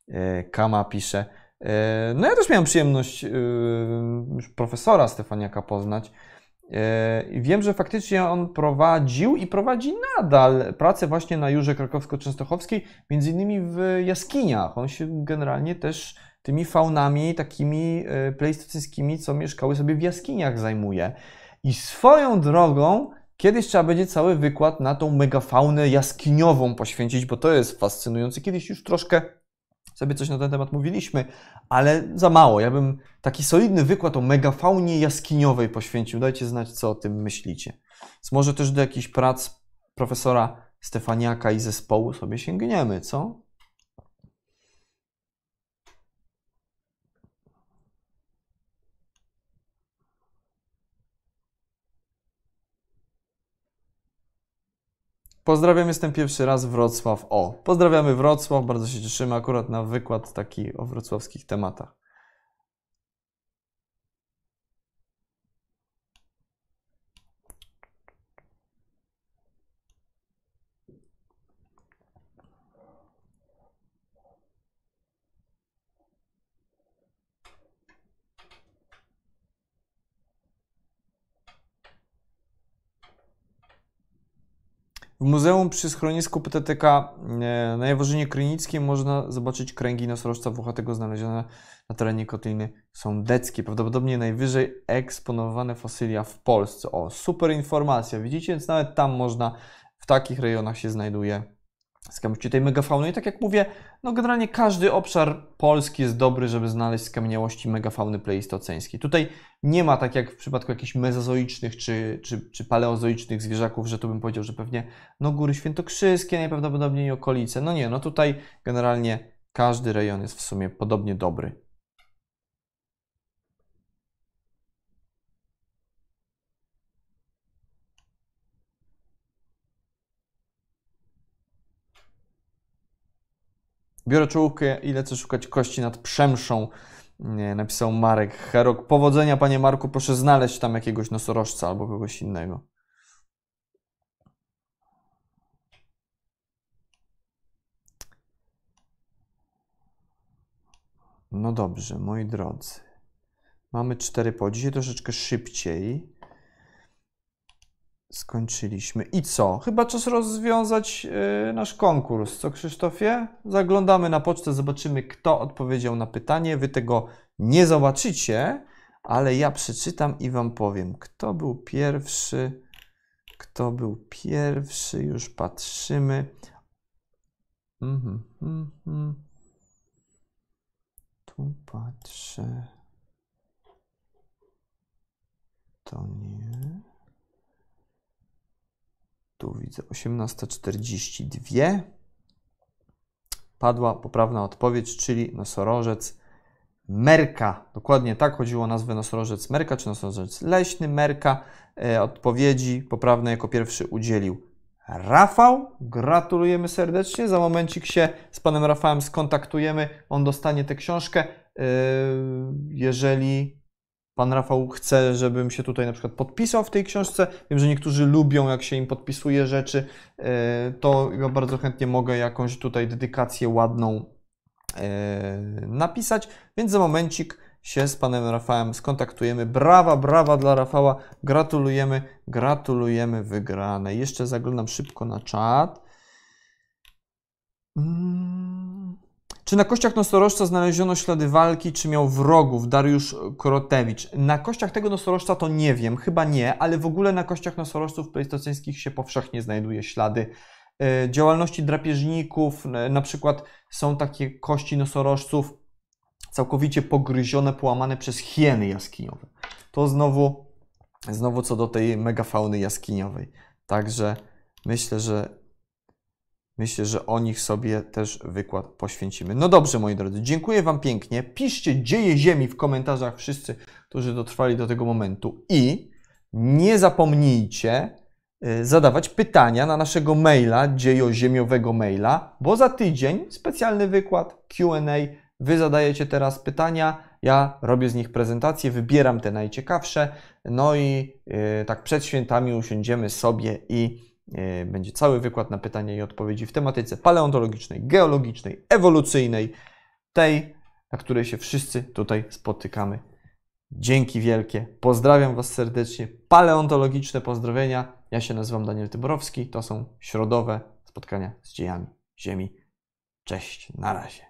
E, Kama pisze. E, no ja też miałem przyjemność e, profesora Stefaniaka poznać. wiem, że faktycznie on prowadził i prowadzi nadal pracę właśnie na Jurze Krakowsko-Częstochowskiej, między innymi w jaskiniach. On się generalnie też tymi faunami takimi e, pleistocyńskimi, co mieszkały sobie w jaskiniach zajmuje. I swoją drogą kiedyś trzeba będzie cały wykład na tą megafaunę jaskiniową poświęcić, bo to jest fascynujące. Kiedyś już troszkę sobie coś na ten temat mówiliśmy, ale za mało. Ja bym taki solidny wykład o megafaunie jaskiniowej poświęcił. Dajcie znać, co o tym myślicie. Więc może też do jakichś prac profesora Stefaniaka i zespołu sobie sięgniemy, co? Pozdrawiam, jestem pierwszy raz Wrocław O. Pozdrawiamy Wrocław, bardzo się cieszymy akurat na wykład taki o wrocławskich tematach. W muzeum przy schronisku PTTK e, na Jaworzynie Krynickiej można zobaczyć kręgi nosorożca włochatego znalezione na terenie Kotliny Sądeckiej. Prawdopodobnie najwyżej eksponowane fosylia w Polsce. O, super informacja. Widzicie, więc nawet tam można, w takich rejonach się znajduje skamieniałości tej megafauny. I tak jak mówię, no generalnie każdy obszar Polski jest dobry, żeby znaleźć skamieniałości megafauny pleistoceńskiej. Tutaj nie ma, tak jak w przypadku jakichś mezozoicznych czy, czy, czy paleozoicznych zwierzaków, że tu bym powiedział, że pewnie no góry świętokrzyskie najprawdopodobniej okolice. No nie, no tutaj generalnie każdy rejon jest w sumie podobnie dobry. Biorę czołówkę i lecę szukać kości nad przemszą. Nie, napisał Marek Herok. Powodzenia, panie Marku, proszę znaleźć tam jakiegoś nosorożca albo kogoś innego. No dobrze, moi drodzy. Mamy cztery po. Dzisiaj troszeczkę szybciej skończyliśmy. I co? Chyba czas rozwiązać yy, nasz konkurs. Co, Krzysztofie? Zaglądamy na pocztę, zobaczymy, kto odpowiedział na pytanie. Wy tego nie zobaczycie, ale ja przeczytam i Wam powiem, kto był pierwszy. Kto był pierwszy? Już patrzymy. Mm -hmm, mm -hmm. Tu patrzę. To nie. Tu widzę 18.42. Padła poprawna odpowiedź, czyli nosorożec merka. Dokładnie tak chodziło o nazwę nosorożec merka, czy nosorożec leśny merka. E, odpowiedzi poprawne jako pierwszy udzielił Rafał. Gratulujemy serdecznie. Za momencik się z panem Rafałem skontaktujemy. On dostanie tę książkę. E, jeżeli Pan Rafał chce, żebym się tutaj na przykład podpisał w tej książce. Wiem, że niektórzy lubią, jak się im podpisuje rzeczy, e, to ja bardzo chętnie mogę jakąś tutaj dedykację ładną e, napisać. Więc za momencik się z panem Rafałem skontaktujemy. Brawa, brawa dla Rafała. Gratulujemy, gratulujemy wygranej. Jeszcze zaglądam szybko na czat. Mm. Czy na kościach nosorożca znaleziono ślady walki, czy miał wrogów Dariusz Krotewicz. Na kościach tego nosorożca to nie wiem, chyba nie, ale w ogóle na kościach nosorożców pleistocenskich się powszechnie znajduje ślady e, działalności drapieżników. E, na przykład są takie kości nosorożców całkowicie pogryzione, połamane przez hieny jaskiniowe. To znowu, znowu co do tej megafauny jaskiniowej. Także myślę, że Myślę, że o nich sobie też wykład poświęcimy. No dobrze, moi drodzy, dziękuję Wam pięknie. Piszcie dzieje Ziemi w komentarzach wszyscy, którzy dotrwali do tego momentu. I nie zapomnijcie y, zadawać pytania na naszego maila, dziejoziemiowego maila, bo za tydzień specjalny wykład QA. Wy zadajecie teraz pytania, ja robię z nich prezentację, wybieram te najciekawsze, no i y, tak przed świętami usiądziemy sobie i E, będzie cały wykład na pytania i odpowiedzi w tematyce paleontologicznej, geologicznej, ewolucyjnej, tej, na której się wszyscy tutaj spotykamy. Dzięki wielkie. Pozdrawiam Was serdecznie. Paleontologiczne pozdrowienia. Ja się nazywam Daniel Tyborowski. To są środowe spotkania z dziejami Ziemi. Cześć, na razie.